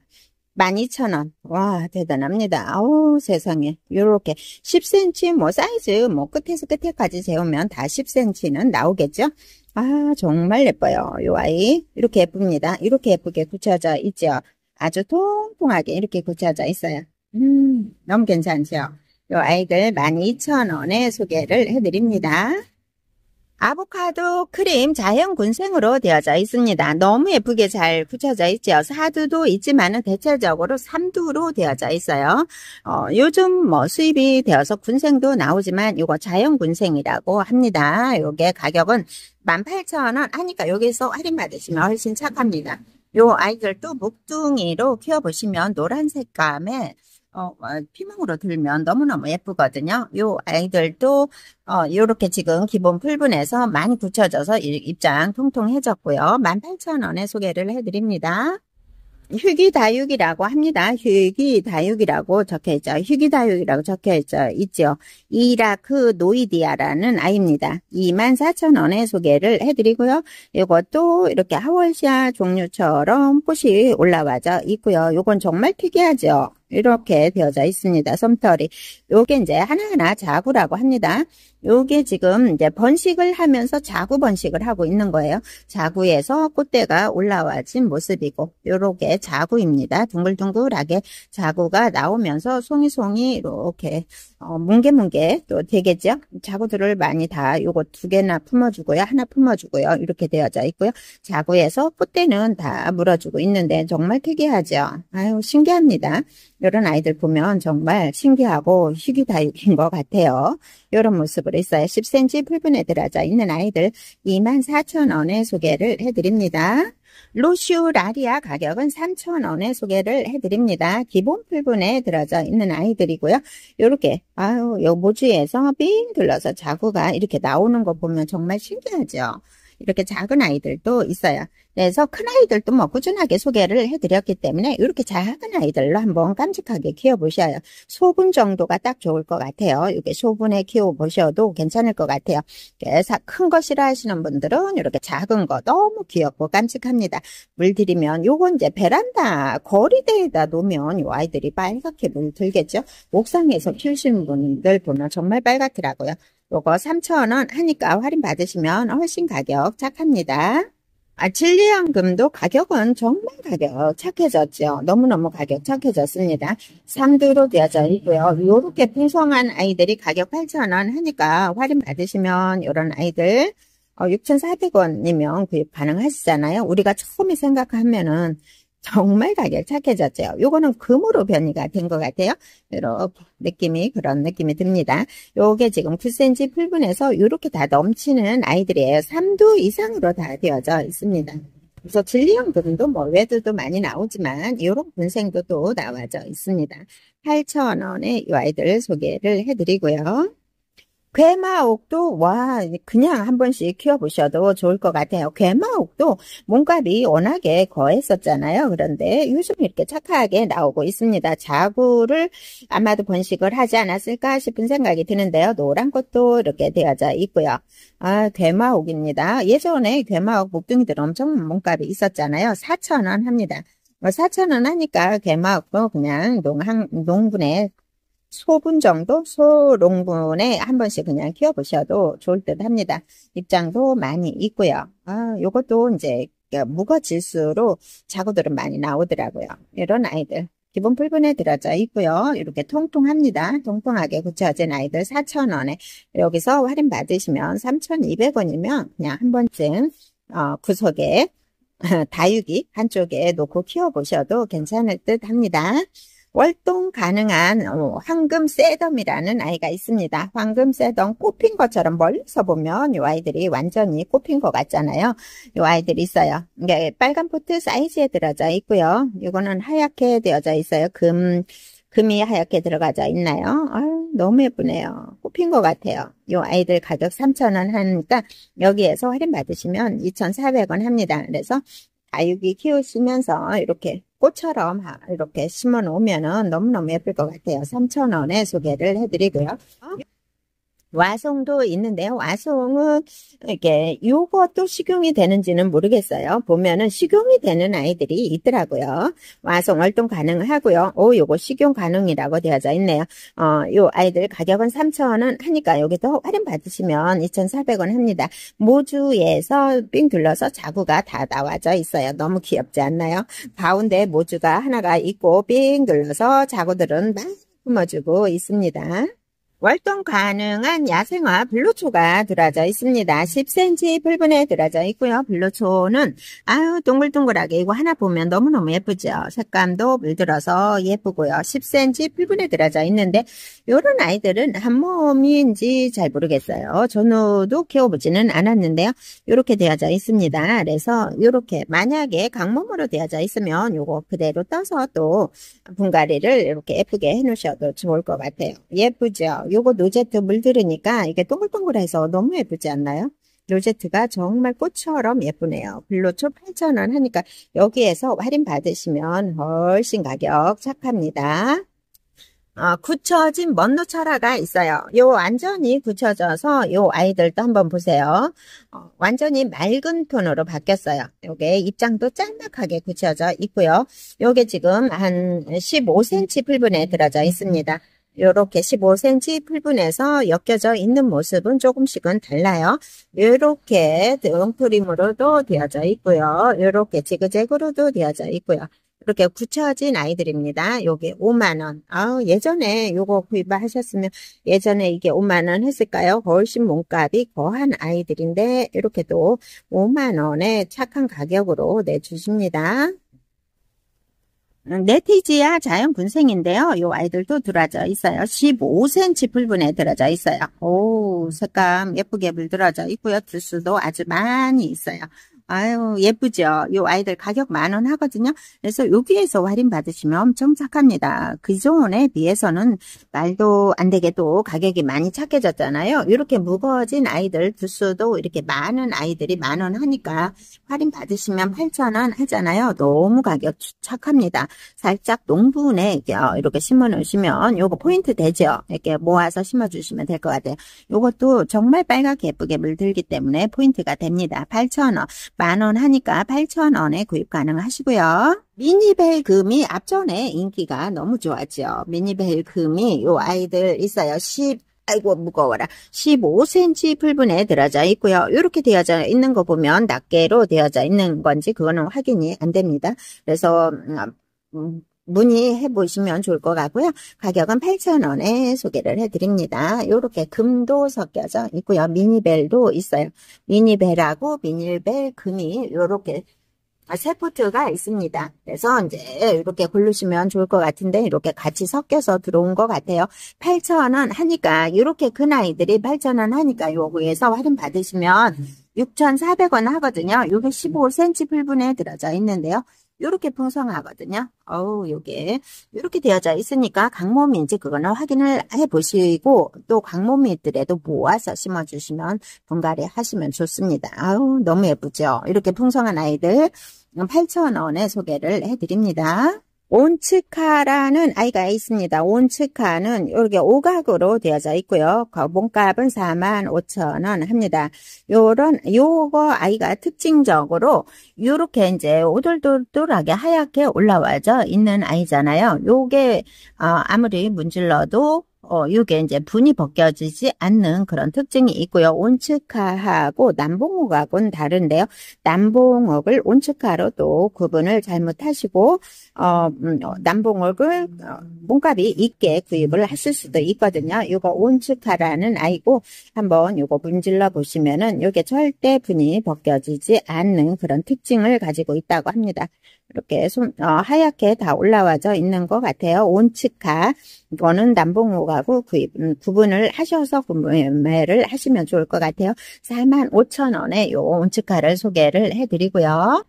12,000원. 와, 대단합니다. 아우, 세상에. 이렇게 10cm 뭐 사이즈 뭐 끝에서 끝에까지 재우면 다 10cm는 나오겠죠? 아, 정말 예뻐요. 요 아이. 이렇게 예쁩니다. 이렇게 예쁘게 굳혀져 있죠? 아주 통통하게 이렇게 굳혀져 있어요. 음, 너무 괜찮죠? 요 아이글 12,000원에 소개를 해드립니다. 아보카도 크림 자연 군생으로 되어져 있습니다. 너무 예쁘게 잘 굳혀져 있죠. 사두도 있지만 은 대체적으로 삼두로 되어져 있어요. 어, 요즘 뭐 수입이 되어서 군생도 나오지만 이거 자연 군생이라고 합니다. 요게 가격은 18,000원 하니까 여기서 할인 받으시면 훨씬 착합니다. 요 아이들도 목둥이로 키워보시면 노란 색감에 어, 어, 피망으로 들면 너무너무 예쁘거든요. 요 아이들도 어, 요렇게 지금 기본 풀분해서 많이 붙여져서 입장 통통해졌고요. 18,000원에 소개를 해드립니다. 휴기다육이라고 합니다. 휴기다육이라고 적혀있죠. 휴기다육이라고 적혀있죠. 있죠. 이라크 노이디아라는 아이입니다. 24,000원에 소개를 해드리고요. 이것도 이렇게 하월시아 종류처럼 꽃이 올라와져 있고요. 이건 정말 특이하죠. 이렇게 되어져 있습니다. 솜털이. 요게 이제 하나하나 자구라고 합니다. 요게 지금 이제 번식을 하면서 자구 번식을 하고 있는 거예요. 자구에서 꽃대가 올라와진 모습이고 요렇게 자구입니다. 둥글둥글하게 자구가 나오면서 송이송이 이렇게 어, 뭉게뭉게 또 되겠죠? 자구들을 많이 다 요거 두 개나 품어주고요. 하나 품어주고요. 이렇게 되어져 있고요. 자구에서 콧대는 다 물어주고 있는데 정말 특이하죠? 아유 신기합니다. 이런 아이들 보면 정말 신기하고 희귀다육인 것 같아요. 이런 모습을 있어요. 10cm 풀분에 들어져 있는 아이들 24,000원에 소개를 해드립니다. 로슈라리아 가격은 3,000원에 소개를 해드립니다. 기본 풀분에 들어져 있는 아이들이고요. 이렇게 아유 요 모주에서 빙 둘러서 자구가 이렇게 나오는 거 보면 정말 신기하죠. 이렇게 작은 아이들도 있어요. 그래서 큰 아이들도 뭐 꾸준하게 소개를 해드렸기 때문에 이렇게 작은 아이들로 한번 깜찍하게 키워보셔요. 소분 정도가 딱 좋을 것 같아요. 이게 소분에 키워보셔도 괜찮을 것 같아요. 그래서 큰거 싫어하시는 분들은 이렇게 작은 거 너무 귀엽고 깜찍합니다. 물들이면 요거 이제 베란다 거리대에다 놓으면 요 아이들이 빨갛게 물들겠죠. 옥상에서 키우시는 분들 보면 정말 빨갛더라고요. 요거 3,000원 하니까 할인 받으시면 훨씬 가격 착합니다. 아, 진리연금도 가격은 정말 가격 착해졌죠. 너무너무 가격 착해졌습니다. 3두로 되어져 있고요. 요렇게 풍성한 아이들이 가격 8,000원 하니까 할인 받으시면 요런 아이들 어, 6,400원이면 구입 가능하시잖아요. 우리가 처음에 생각하면은 정말 가격 착해졌죠. 요거는 금으로 변이가 된 것 같아요. 이렇게 느낌이 그런 느낌이 듭니다. 요게 지금 9cm 풀분해서 이렇게 다 넘치는 아이들이에요. 3도 이상으로 다 되어져 있습니다. 그래서 진리형금도 뭐외들도 많이 나오지만 이런 분생도 또 나와져 있습니다. 8,000원에 이 아이들 소개를 해드리고요. 괴마옥도 와 그냥 한 번씩 키워보셔도 좋을 것 같아요. 괴마옥도 몸값이 워낙에 거했었잖아요. 그런데 요즘 이렇게 착하게 나오고 있습니다. 자구를 아마도 번식을 하지 않았을까 싶은 생각이 드는데요. 노란 것도 이렇게 되어져 있고요. 아 괴마옥입니다. 예전에 괴마옥 목둥이들 엄청 몸값이 있었잖아요. 4천원 합니다. 4천원 뭐 하니까 괴마옥도 그냥 농, 농분에 소분 정도 소롱분에 한 번씩 그냥 키워보셔도 좋을 듯 합니다. 입장도 많이 있고요. 아, 요것도 이제 그 무거질수록 자구들은 많이 나오더라고요. 이런 아이들. 기본 풀분에 들어져 있고요. 이렇게 통통합니다. 통통하게 구쳐진 아이들 4,000원에 여기서 할인 받으시면 3,200원이면 그냥 한 번쯤 어, 구석에 다육이 한쪽에 놓고 키워보셔도 괜찮을 듯 합니다. 월동 가능한 어, 황금 새덤이라는 아이가 있습니다. 황금 새덤 꽃핀 것처럼 멀리서 보면 이 아이들이 완전히 꼽힌 것 같잖아요. 이 아이들이 있어요. 이게 빨간 포트 사이즈에 들어져 있고요. 이거는 하얗게 되어져 있어요. 금 금이 하얗게 들어가져 있나요? 아유, 너무 예쁘네요. 꼽힌 것 같아요. 이 아이들 가격 3,000원 하니까 여기에서 할인 받으시면 2,400원 합니다. 그래서 아육이 키우시면서 이렇게 꽃처럼 이렇게 심어 놓으면 너무너무 예쁠 것 같아요. 3,000원에 소개를 해드리고요. 와송도 있는데요. 와송은 이게 요것도 식용이 되는지는 모르겠어요. 보면은 식용이 되는 아이들이 있더라고요. 와송 활동 가능하고요. 오 요거 식용 가능이라고 되어져 있네요. 어요 아이들 가격은 3,000원 하니까 여기도 할인 받으시면 2,400원 합니다. 모주에서 삥 둘러서 자구가 다 나와져 있어요. 너무 귀엽지 않나요? 가운데 모주가 하나가 있고 삥 둘러서 자구들은 막 품어주고 있습니다. 월동 가능한 야생화 블루초가 들어져 있습니다. 10cm 풀분에 들어져 있고요. 블루초는 아유 동글동글하게 이거 하나 보면 너무너무 예쁘죠. 색감도 물들어서 예쁘고요. 10cm 풀분에 들어져 있는데 요런 아이들은 한 몸인지 잘 모르겠어요. 전우도 키워보지는 않았는데요. 요렇게 되어져 있습니다. 그래서 요렇게 만약에 강몸으로 되어져 있으면 요거 그대로 떠서 또 분갈이를 이렇게 예쁘게 해놓으셔도 좋을 것 같아요. 예쁘죠? 요거 노제트 물들으니까 이게 동글동글해서 너무 예쁘지 않나요? 로제트가 정말 꽃처럼 예쁘네요. 블루초 8,000원 하니까 여기에서 할인 받으시면 훨씬 가격 착합니다. 어, 굳혀진 먼노철화가 있어요. 요 완전히 굳혀져서 요 아이들도 한번 보세요. 어, 완전히 맑은 톤으로 바뀌었어요. 요게 입장도 짤막하게 굳혀져 있고요. 요게 지금 한 15cm 풀분에 들어져 있습니다. 이렇게 15cm 풀분해서 엮여져 있는 모습은 조금씩은 달라요. 이렇게 롱프림으로도 되어져 있고요. 이렇게 지그재그로도 되어져 있고요. 이렇게 굳혀진 아이들입니다. 요게 5만원. 아 예전에 요거 구입하셨으면 예전에 이게 5만원 했을까요? 훨씬 몸값이 거한 아이들인데 이렇게 또5만원에 착한 가격으로 내주십니다. 음, 네티지아 자연군생인데요. 요 아이들도 들어져 있어요. 15cm 풀분에 들어져 있어요. 오 색감 예쁘게 물들어져 있고요. 주수도 아주 많이 있어요. 아유 예쁘죠. 요 아이들 가격 만 원 하거든요. 그래서 여기에서 할인 받으시면 엄청 착합니다. 그전에 비해서는 말도 안 되게도 가격이 많이 착해졌잖아요. 이렇게 무거워진 아이들 두수도 이렇게 많은 아이들이 만 원 하니까 할인 받으시면 8천 원 하잖아요. 너무 가격 착합니다. 살짝 농분에 이렇게 어, 심어 놓으시면 요거 포인트 되죠. 이렇게 모아서 심어 주시면 될 것 같아요. 요것도 정말 빨갛게 예쁘게 물들기 때문에 포인트가 됩니다. 8천원 만원 하니까 8천원에 구입 가능하시고요. 미니벨 금이 앞전에 인기가 너무 좋았죠. 미니벨 금이 요 아이들 있어요. 10 아이고 무거워라 15cm 풀분에 들어져 있고요 이렇게 되어져 있는 거 보면 낱개로 되어져 있는 건지 그거는 확인이 안 됩니다 그래서 음, 아, 음 문의해 보시면 좋을 것 같고요. 가격은 8,000원에 소개를 해드립니다. 이렇게 금도 섞여져 있고요. 미니벨도 있어요. 미니벨하고 미니벨 금이 이렇게 세 포트가 있습니다. 그래서 이제 이렇게 고르시면 좋을 것 같은데 이렇게 같이 섞여서 들어온 것 같아요. 8,000원 하니까 이렇게 큰 아이들이 8,000원 하니까 요거에서 할인 받으시면 6,400원 하거든요. 이게 15cm 풀분에 들어져 있는데요. 요렇게 풍성하거든요. 어우, 요게 이렇게 되어져 있으니까 광몸인지 그거는 확인을 해 보시고 또강모이들에도 모아서 심어 주시면 분갈이 하시면 좋습니다. 아우, 너무 예쁘죠? 이렇게 풍성한 아이들 8,000원에 소개를 해 드립니다. 온츠카라는 아이가 있습니다. 온츠카는 이렇게 오각으로 되어져 있고요. 몸값은 4만 5천 원 합니다. 요런 요거 아이가 특징적으로 요렇게 이제 오돌돌돌하게 하얗게 올라와져 있는 아이잖아요. 요게 어, 아무리 문질러도 어, 이게 이제 분이 벗겨지지 않는 그런 특징이 있고요. 온츠카하고 남봉옥하고는 다른데요. 남봉옥을 온츠카로도 구분을 잘못하시고 어, 음, 어 남봉옥을 어, 몸값이 있게 구입을 하실 수도 있거든요. 이거 온츠카라는 아이고 한번 이거 문질러 보시면은 이게 절대 분이 벗겨지지 않는 그런 특징을 가지고 있다고 합니다. 이렇게 손, 어, 하얗게 다 올라와져 있는 것 같아요. 온츠카 이거는 남봉호가구 구입, 음, 구분을 하셔서 구매를 하시면 좋을 것 같아요. 45,000원에 요 온츠카를 소개를 해드리고요.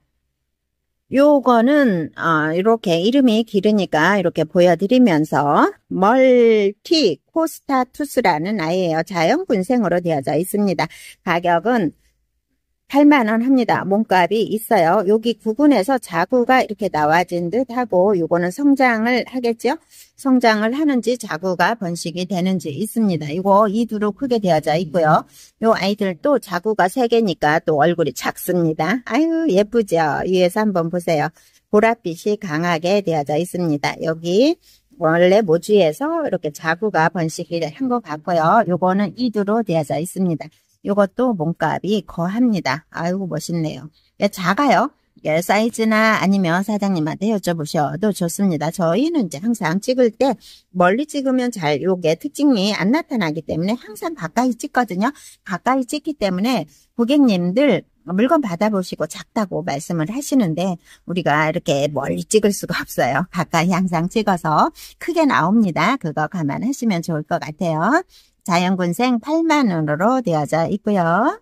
요거는 어, 이렇게 이름이 길으니까 이렇게 보여드리면서 멀티 코스타투스라는 아이예요. 자연군생으로 되어져 있습니다. 가격은 8만원 합니다. 몸값이 있어요. 여기 구분해서 자구가 이렇게 나와진 듯 하고 요거는 성장을 하겠죠. 성장을 하는지 자구가 번식이 되는지 있습니다. 이거 이두로 크게 되어져 있고요. 요 아이들도 자구가 3개니까 또 얼굴이 작습니다. 아유 예쁘죠. 위에서 한번 보세요. 보랏빛이 강하게 되어져 있습니다. 여기 원래 모주에서 이렇게 자구가 번식이 한것 같고요. 요거는 이두로 되어져 있습니다. 이것도 몸값이 거합니다. 아이고 멋있네요. 예, 작아요. 예, 사이즈나 아니면 사장님한테 여쭤보셔도 좋습니다. 저희는 이제 항상 찍을 때 멀리 찍으면 잘 요게 특징이 안 나타나기 때문에 항상 가까이 찍거든요. 가까이 찍기 때문에 고객님들 물건 받아보시고 작다고 말씀을 하시는데 우리가 이렇게 멀리 찍을 수가 없어요. 가까이 항상 찍어서 크게 나옵니다. 그거 감안하시면 좋을 것 같아요. 자연군생 8만 원으로 되어져 있고요.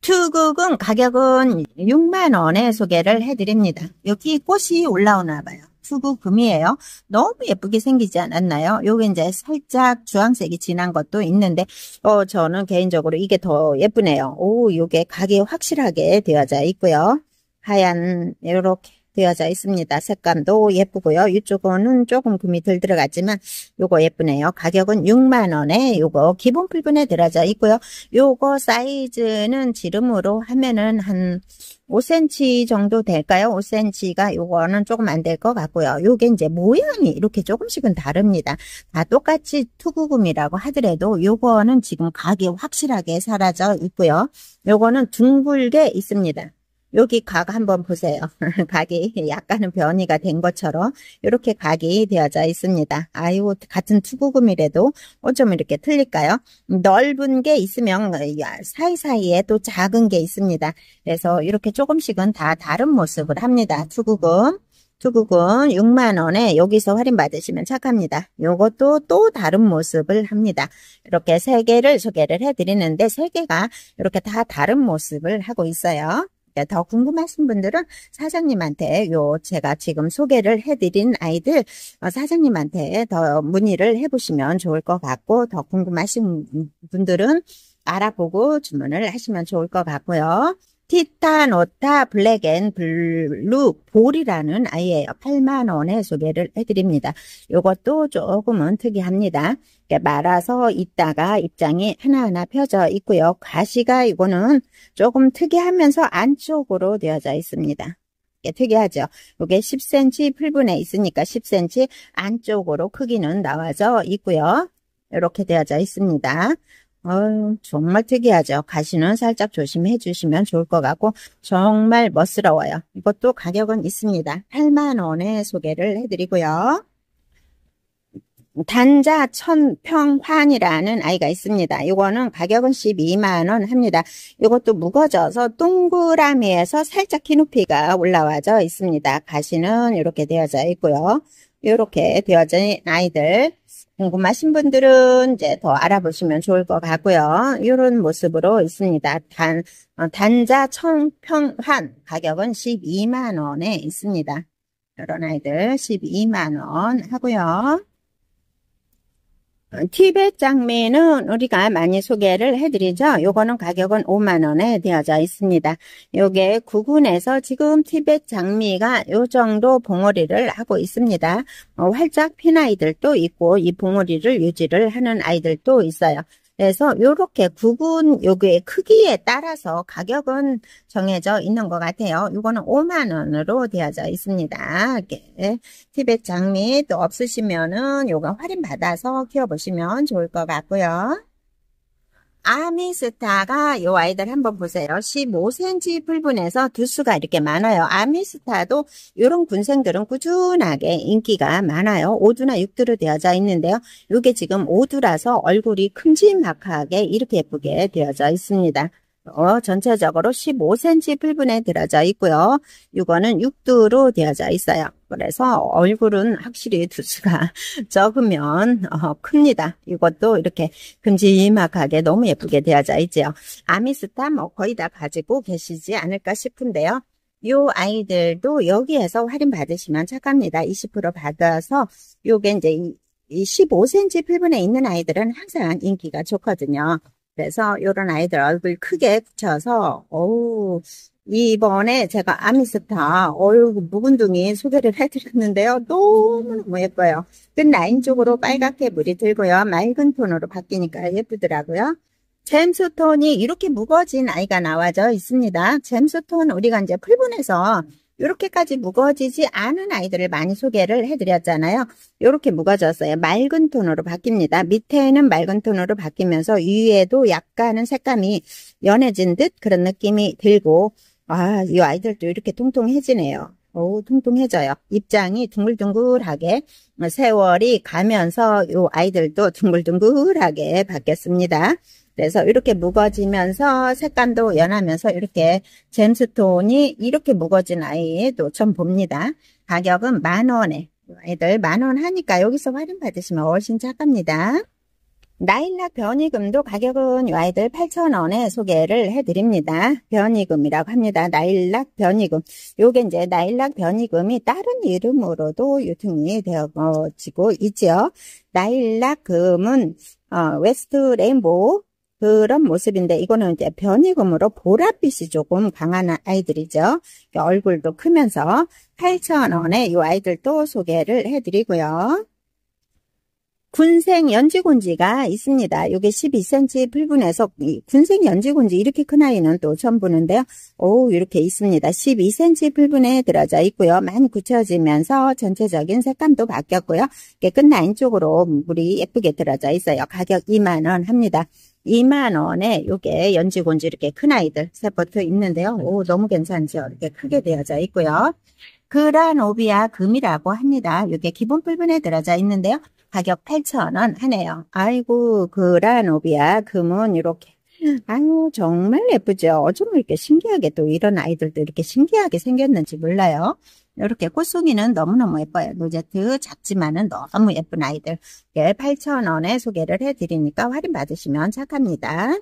투국은 가격은 6만 원에 소개를 해드립니다. 여기 꽃이 올라오나 봐요. 투구금이에요. 너무 예쁘게 생기지 않았나요? 요게 이제 살짝 주황색이 진한 것도 있는데 어 저는 개인적으로 이게 더 예쁘네요. 오 요게 각이 확실하게 되어져 있고요. 하얀 요렇게 되어져 있습니다. 색감도 예쁘고요. 이쪽은 조금 금이 덜 들어갔지만 요거 예쁘네요. 가격은 6만원에 요거 기본 풀분에 들어져 있고요. 요거 사이즈는 지름으로 하면은 한 5cm 정도 될까요? 5cm가 요거는 조금 안 될 것 같고요. 요게 이제 모양이 이렇게 조금씩은 다릅니다. 다 똑같이 투구금이라고 하더라도 요거는 지금 각이 확실하게 사라져 있고요. 요거는 둥글게 있습니다. 여기 각 한번 보세요. 각이 약간은 변이가 된 것처럼 이렇게 각이 되어져 있습니다. 아이고 같은 투구금이라도 어쩜 뭐 이렇게 틀릴까요? 넓은 게 있으면 사이사이에 또 작은 게 있습니다. 그래서 이렇게 조금씩은 다 다른 모습을 합니다. 투구금. 투구금 6만원에 여기서 할인받으시면 착합니다. 요것도또 다른 모습을 합니다. 이렇게 3개를 소개를 해드리는데 3개가 이렇게 다 다른 모습을 하고 있어요. 예, 더 궁금하신 분들은 사장님한테 요 제가 지금 소개를 해드린 아이들 어, 사장님한테 더 문의를 해보시면 좋을 것 같고 더 궁금하신 분들은 알아보고 주문을 하시면 좋을 것 같고요. 티타노타 블랙 앤 블루 볼이라는 아이예요. 8만 원에 소개를 해드립니다. 이것도 조금은 특이합니다. 말아서 있다가 입장이 하나하나 펴져 있고요. 가시가 이거는 조금 특이하면서 안쪽으로 되어져 있습니다. 특이하죠. 이게 10cm 풀분에 있으니까 10cm 안쪽으로 크기는 나와져 있고요. 이렇게 되어져 있습니다. 어 정말 특이하죠. 가시는 살짝 조심해 주시면 좋을 것 같고 정말 멋스러워요. 이것도 가격은 있습니다. 8만원에 소개를 해드리고요. 단자 천평환이라는 아이가 있습니다. 이거는 가격은 12만원 합니다. 이것도 무거져서 동그라미에서 살짝 키 높이가 올라와져 있습니다. 가시는 이렇게 되어져 있고요. 이렇게 되어진 아이들 궁금하신 분들은 이제 더 알아보시면 좋을 것 같고요. 이런 모습으로 있습니다. 단, 어, 단자 청평환 가격은 12만 원에 있습니다. 이런 아이들 12만 원 하고요. 티벳 장미는 우리가 많이 소개를 해드리죠. 요거는 가격은 5만원에 되어져 있습니다. 요게 구군에서 지금 티벳 장미가 요 정도 봉오리를 하고 있습니다. 어, 활짝 핀 아이들도 있고 이 봉오리를 유지를 하는 아이들도 있어요. 그래서 이렇게 구분 요게 크기에 따라서 가격은 정해져 있는 것 같아요. 이거는 5만 원으로 되어져 있습니다. 이렇게 티벳 장미 또 없으시면은 요거 할인 받아서 키워보시면 좋을 것 같고요. 아미스타가 요 아이들 한번 보세요. 15cm 풀분에서 두수가 이렇게 많아요. 아미스타도 요런 군생들은 꾸준하게 인기가 많아요. 5두나 6두로 되어져 있는데요. 요게 지금 5두라서 얼굴이 큼지막하게 이렇게 예쁘게 되어져 있습니다. 어, 전체적으로 15cm 필분에 들어져 있고요. 이거는 6두로 되어져 있어요. 그래서 얼굴은 확실히 두수가 적으면 어, 큽니다. 이것도 이렇게 큼지막하게 너무 예쁘게 되어져 있죠 아미스타 뭐 거의 다 가지고 계시지 않을까 싶은데요. 이 아이들도 여기에서 할인 받으시면 착합니다. 20% 받아서 요게 이제 15cm 필분에 있는 아이들은 항상 인기가 좋거든요. 그래서 이런 아이들 얼굴 크게 붙여서 어우 이번에 제가 아미스타 얼굴 묵은둥이 소개를 해드렸는데요. 너무너무 예뻐요. 끝 라인 쪽으로 빨갛게 물이 들고요. 맑은 톤으로 바뀌니까 예쁘더라고요. 잼스톤이 이렇게 무거진 아이가 나와져 있습니다. 잼스톤 우리가 이제 풀분해서 이렇게까지 무거워지지 않은 아이들을 많이 소개를 해드렸잖아요. 이렇게 무거워졌어요. 맑은 톤으로 바뀝니다. 밑에는 맑은 톤으로 바뀌면서 위에도 약간은 색감이 연해진 듯 그런 느낌이 들고 아, 이 아이들도 이렇게 통통해지네요. 오, 통통해져요. 입장이 둥글둥글하게 세월이 가면서 이 아이들도 둥글둥글하게 바뀌었습니다. 그래서 이렇게 무거워지면서 색감도 연하면서 이렇게 잼스톤이 이렇게 무거워진 아이도 좀 봅니다. 가격은 만원에 애들 만 원 하니까 여기서 할인 받으시면 훨씬 착합니다. 나일락 변이금도 가격은 요 아이들 8,000원에 소개를 해드립니다. 변이금이라고 합니다. 나일락 변이금. 요게 이제 나일락 변이금이 다른 이름으로도 유통이 되어지고 있죠 나일락 금은 어, 웨스트 레인보우 그런 모습인데 이거는 이제 변이금으로 보랏빛이 조금 강한 아이들이죠. 얼굴도 크면서 8,000원에 이 아이들도 소개를 해드리고요. 군생 연지군지가 있습니다. 이게 12cm 풀분에서 군생 연지군지 이렇게 큰 아이는 또 처음 보는데요. 오 이렇게 있습니다. 12cm 풀분에 들어져 있고요. 많이 굳혀지면서 전체적인 색감도 바뀌었고요. 이게 끝라인 쪽으로 물이 예쁘게 들어져 있어요. 가격 2만원 합니다. 2만 원에 요게 연지 곤지 이렇게 큰 아이들 세포트 있는데요. 오 너무 괜찮죠. 이렇게 크게 되어져 있고요. 그라노비아 금이라고 합니다. 요게 기본 불분에 들어져 있는데요. 가격 8,000원 하네요. 아이고 그라노비아 금은 이렇게 아유 정말 예쁘죠. 어쩜 이렇게 신기하게 또 이런 아이들도 이렇게 신기하게 생겼는지 몰라요. 이렇게 꽃송이는 너무너무 예뻐요. 노제트 작지만은 너무 예쁜 아이들. 8,000원에 예, 소개를 해드리니까 할인 받으시면 착합니다.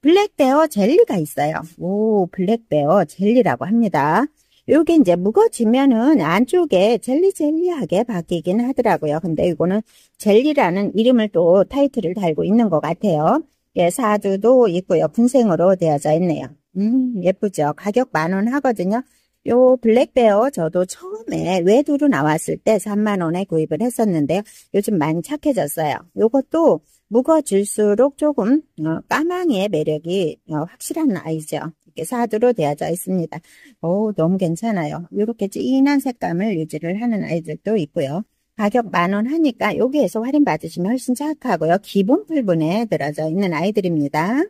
블랙베어 젤리가 있어요. 오, 블랙베어 젤리라고 합니다. 요게 이제 무거지면은 안쪽에 젤리젤리하게 바뀌긴 하더라고요. 근데 이거는 젤리라는 이름을 또 타이틀을 달고 있는 것 같아요. 예, 사드도 있고요. 분생으로 되어져 있네요. 음, 예쁘죠. 가격 만원 하거든요. 요 블랙베어 저도 처음에 외두로 나왔을 때 3만원에 구입을 했었는데요. 요즘 많이 착해졌어요. 요것도 무거워질수록 조금 어, 까망의 매력이 어, 확실한 아이죠. 이렇게 사두로 되어져 있습니다. 오, 너무 괜찮아요. 이렇게 진한 색감을 유지를 하는 아이들도 있고요. 가격 만원 하니까 여기에서 할인 받으시면 훨씬 착하고요. 기본 풀분에 들어져 있는 아이들입니다.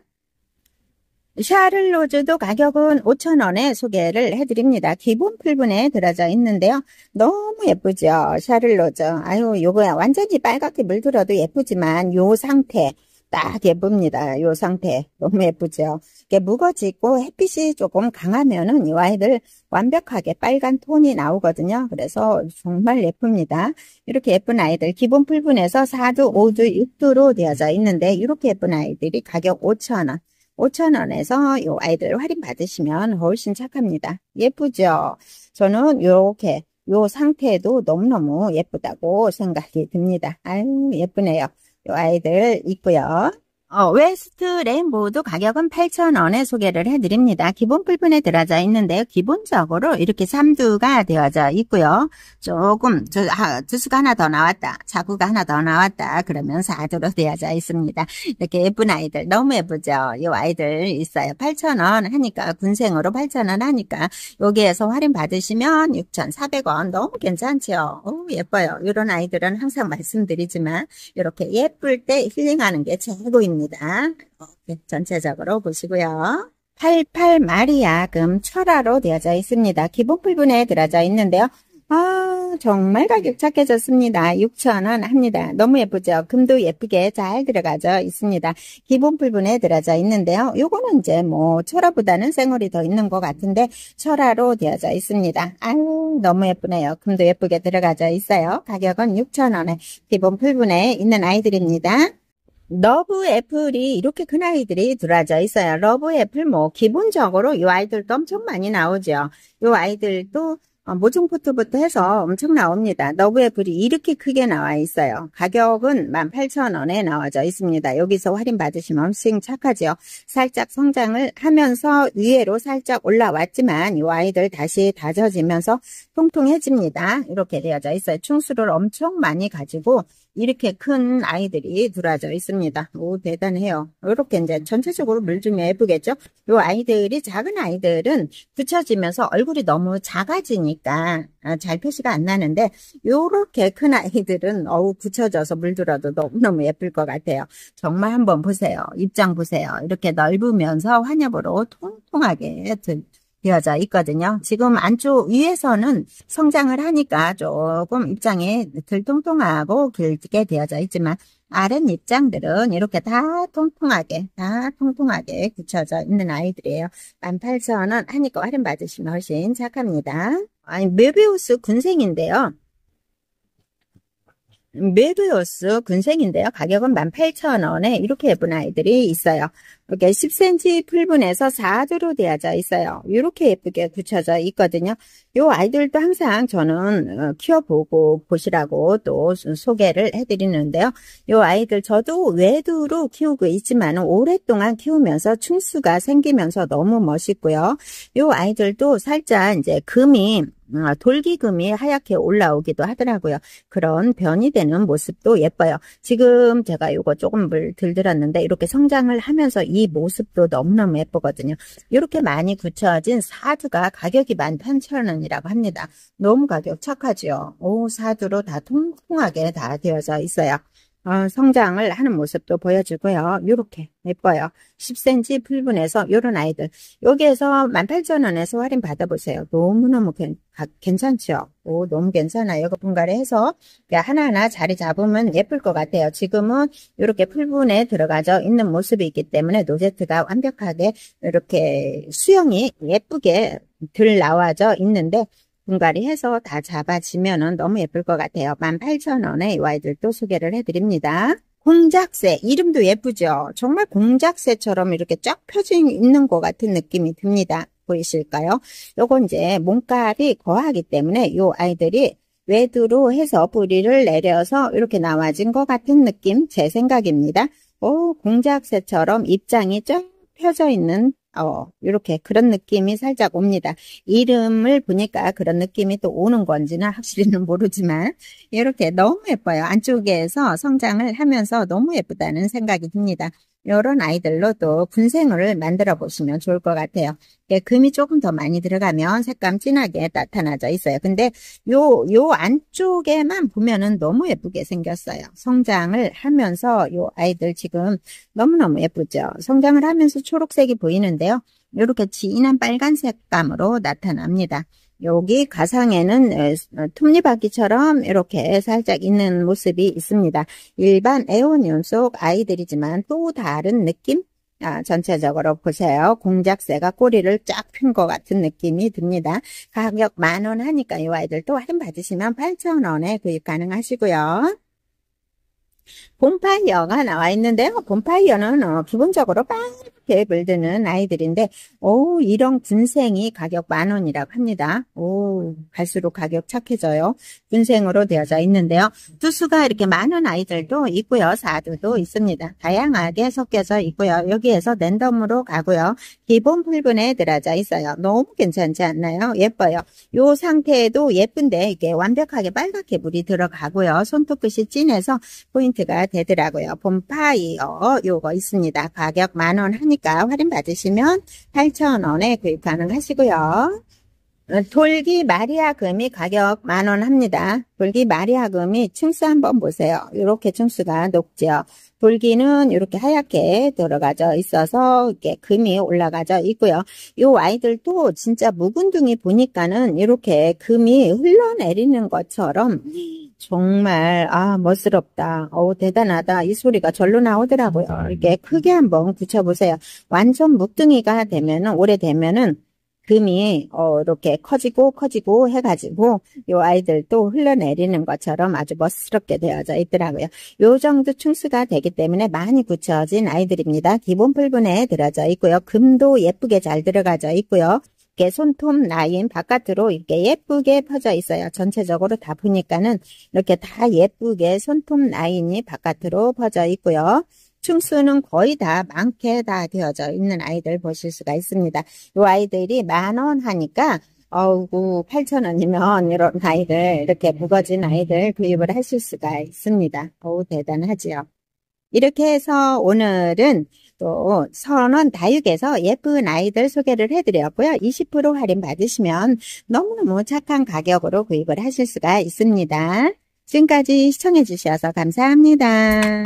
샤를 로즈도 가격은 5,000원에 소개를 해드립니다. 기본 풀분에 들어져 있는데요. 너무 예쁘죠? 샤를 로즈. 아유, 요거야 완전히 빨갛게 물들어도 예쁘지만 요 상태. 딱 예쁩니다. 요 상태. 너무 예쁘죠? 이게 무거지고 햇빛이 조금 강하면은 이 아이들 완벽하게 빨간 톤이 나오거든요. 그래서 정말 예쁩니다. 이렇게 예쁜 아이들 기본 풀분에서 4두, 5두, 6두로 되어져 있는데 이렇게 예쁜 아이들이 가격 5,000원. 5,000원에서 요 아이들 할인 받으시면 훨씬 착합니다. 예쁘죠? 저는 이렇게이 상태도 너무너무 예쁘다고 생각이 듭니다. 아유 예쁘네요. 이 아이들 있고요. 어, 웨스트 레인보우 가격은 8,000원에 소개를 해드립니다. 기본 풀분에 들어져 있는데요. 기본적으로 이렇게 3두가 되어져 있고요. 조금 저, 아, 두수가 하나 더 나왔다. 자구가 하나 더 나왔다. 그러면 4두로 되어져 있습니다. 이렇게 예쁜 아이들 너무 예쁘죠. 이 아이들 있어요. 8,000원 하니까 군생으로 8,000원 하니까 여기에서 할인 받으시면 6,400원 너무 괜찮죠. 오, 어, 예뻐요. 이런 아이들은 항상 말씀드리지만 이렇게 예쁠 때 힐링하는 게 최고입니다. 있니다 어, 네, 전체적으로 보시고요. 88 마리아 금 철화로 되어져 있습니다. 기본 불분에 들어져 있는데요. 아 정말 가격 착해졌습니다. 6,000원 합니다. 너무 예쁘죠? 금도 예쁘게 잘 들어가져 있습니다. 기본 풀분에 들어져 있는데요. 요거는 이제 뭐 철화보다는 생얼이 더 있는 것 같은데 철화로 되어져 있습니다. 아유 너무 예쁘네요. 금도 예쁘게 들어가져 있어요. 가격은 6,000원에 기본 풀분에 있는 아이들입니다. 러브 애플이 이렇게 큰 아이들이 들어져 있어요. 러브 애플 뭐 기본적으로 이 아이들도 엄청 많이 나오죠. 이 아이들도 어, 모종포트부터 해서 엄청 나옵니다. 러브 애플이 이렇게 크게 나와 있어요. 가격은 18,000원에 나와져 있습니다. 여기서 할인 받으시면 수익 착하죠 살짝 성장을 하면서 위에로 살짝 올라왔지만 이 아이들 다시 다져지면서 통통해집니다. 이렇게 되어져 있어요. 충수를 엄청 많이 가지고 이렇게 큰 아이들이 들어져 있습니다. 오 대단해요. 이렇게 이제 전체적으로 물좀 예쁘겠죠? 요 아이들이 작은 아이들은 붙여지면서 얼굴이 너무 작아지니까 아, 잘 표시가 안 나는데 요렇게 큰 아이들은 어우 붙여져서 물들어도 너무너무 예쁠 것 같아요. 정말 한번 보세요. 입장 보세요. 이렇게 넓으면서 환엽으로 통통하게 들. 이어져 있거든요. 지금 안쪽 위에서는 성장을 하니까 조금 입장이 들통통하고 길게 되어져 있지만 아랫 입장들은 이렇게 다 통통하게 다 통통하게 굳혀져 있는 아이들이에요. 18,000원 하니까 할인 받으시면 훨씬 착합니다. 아니 메비우스 군생인데요. 메드우스 군생인데요. 가격은 18,000원에 이렇게 예쁜 아이들이 있어요. 이렇게 10cm 풀분에서 4주로 되어져 있어요. 이렇게 예쁘게 굳혀져 있거든요. 이 아이들도 항상 저는 어, 키워보고 보시라고 또 소개를 해드리는데요. 이 아이들 저도 외두로 키우고 있지만 오랫동안 키우면서 충수가 생기면서 너무 멋있고요. 이 아이들도 살짝 이제 금이 아, 돌기금이 하얗게 올라오기도 하더라고요. 그런 변이 되는 모습도 예뻐요. 지금 제가 이거 조금 물 들들었는데 이렇게 성장을 하면서 이 모습도 너무너무 예쁘거든요. 이렇게 많이 굳혀진 사두가 가격이 11,000원이라고 합니다. 너무 가격 착하지요. 오 사두로 다 통통하게 다 되어져 있어요. 어, 성장을 하는 모습도 보여주고요. 이렇게 예뻐요. 10cm 풀분에서 요런 아이들 여기에서 18,000원에서 할인 받아보세요. 너무너무 괜찮죠? 오, 너무 괜찮아요. 이거 분갈이 해서 하나하나 자리 잡으면 예쁠 것 같아요. 지금은 이렇게 풀분에 들어가져 있는 모습이 있기 때문에 노제트가 완벽하게 이렇게 수영이 예쁘게 들 나와져 있는데 분갈이 해서 다 잡아지면은 너무 예쁠 것 같아요. 18,000원에 이 아이들도 소개를 해드립니다. 공작새 이름도 예쁘죠? 정말 공작새처럼 이렇게 쫙 펴져 있는 것 같은 느낌이 듭니다. 보이실까요? 요건 이제 몸값이 거하기 때문에 요 아이들이 외두로 해서 부리를 내려서 이렇게 나와진 것 같은 느낌 제 생각입니다. 오 공작새처럼 입장이 쫙 펴져 있는 어, 이렇게 그런 느낌이 살짝 옵니다. 이름을 보니까 그런 느낌이 또 오는 건지는 확실히는 모르지만 이렇게 너무 예뻐요. 안쪽에서 성장을 하면서 너무 예쁘다는 생각이 듭니다. 이런 아이들로도 군생을 만들어 보시면 좋을 것 같아요. 예, 금이 조금 더 많이 들어가면 색감 진하게 나타나져 있어요. 근데 요, 요 안쪽에만 보면은 너무 예쁘게 생겼어요. 성장을 하면서 요 아이들 지금 너무너무 예쁘죠. 성장을 하면서 초록색이 보이는데요. 이렇게 진한 빨간 색감으로 나타납니다. 여기 가상에는 어, 톱니바퀴처럼 이렇게 살짝 있는 모습이 있습니다. 일반 애완윤속 아이들이지만 또 다른 느낌? 아, 전체적으로 보세요. 공작새가 꼬리를 쫙 핀 것 같은 느낌이 듭니다. 가격 만원 하니까 이 아이들도 할인 받으시면 8,000원에 구입 가능하시고요. 본파이어가 나와 있는데요. 본파이어는 어, 기본적으로 빨갛게 물드는 아이들인데 오 이런 군생이 가격 만 원이라고 합니다. 오 갈수록 가격 착해져요. 군생으로 되어져 있는데요. 두수가 이렇게 많은 아이들도 있고요. 사두도 있습니다. 다양하게 섞여져 있고요. 여기에서 랜덤으로 가고요. 기본 풀분에 들어져 있어요. 너무 괜찮지 않나요? 예뻐요. 이 상태에도 예쁜데 이게 완벽하게 빨갛게 물이 들어가고요. 손톱 끝이 진해서 포인트가 되더라고요. 봄파이어 요거 있습니다. 가격 만원 하니까 할인 받으시면 8,000원에 구입 가능하시고요. 어, 돌기 마리아금이 가격 만원 합니다. 돌기 마리아금이 층수 한번 보세요. 이렇게 층수가높죠 돌기는 이렇게 하얗게 들어가져 있어서 이렇게 금이 올라가져 있고요. 이 아이들도 진짜 묵은둥이 보니까는 이렇게 금이 흘러내리는 것처럼 네. 정말 아 멋스럽다. 어 대단하다. 이 소리가 절로 나오더라고요. 이렇게 크게 한번 붙여보세요. 완전 묵둥이가 되면은 오래 되면은 금이 어, 이렇게 커지고 커지고 해가지고 이 아이들도 흘러내리는 것처럼 아주 멋스럽게 되어져 있더라고요. 요 정도 충수가 되기 때문에 많이 굳혀진 아이들입니다. 기본 풀분에 들어져 있고요. 금도 예쁘게 잘 들어가져 있고요. 이렇게 손톱 라인 바깥으로 이렇게 예쁘게 퍼져 있어요. 전체적으로 다 보니까는 이렇게 다 예쁘게 손톱 라인이 바깥으로 퍼져 있고요. 층수는 거의 다 많게 다 되어져 있는 아이들 보실 수가 있습니다. 이 아이들이 만 원 하니까 어우 8천 원이면 이런 아이들 이렇게 무거진 아이들 구입을 하실 수가 있습니다. 어우 대단하지요. 이렇게 해서 오늘은 또 선원 다육에서 예쁜 아이들 소개를 해드렸고요. 20% 할인 받으시면 너무너무 착한 가격으로 구입을 하실 수가 있습니다. 지금까지 시청해주셔서 감사합니다.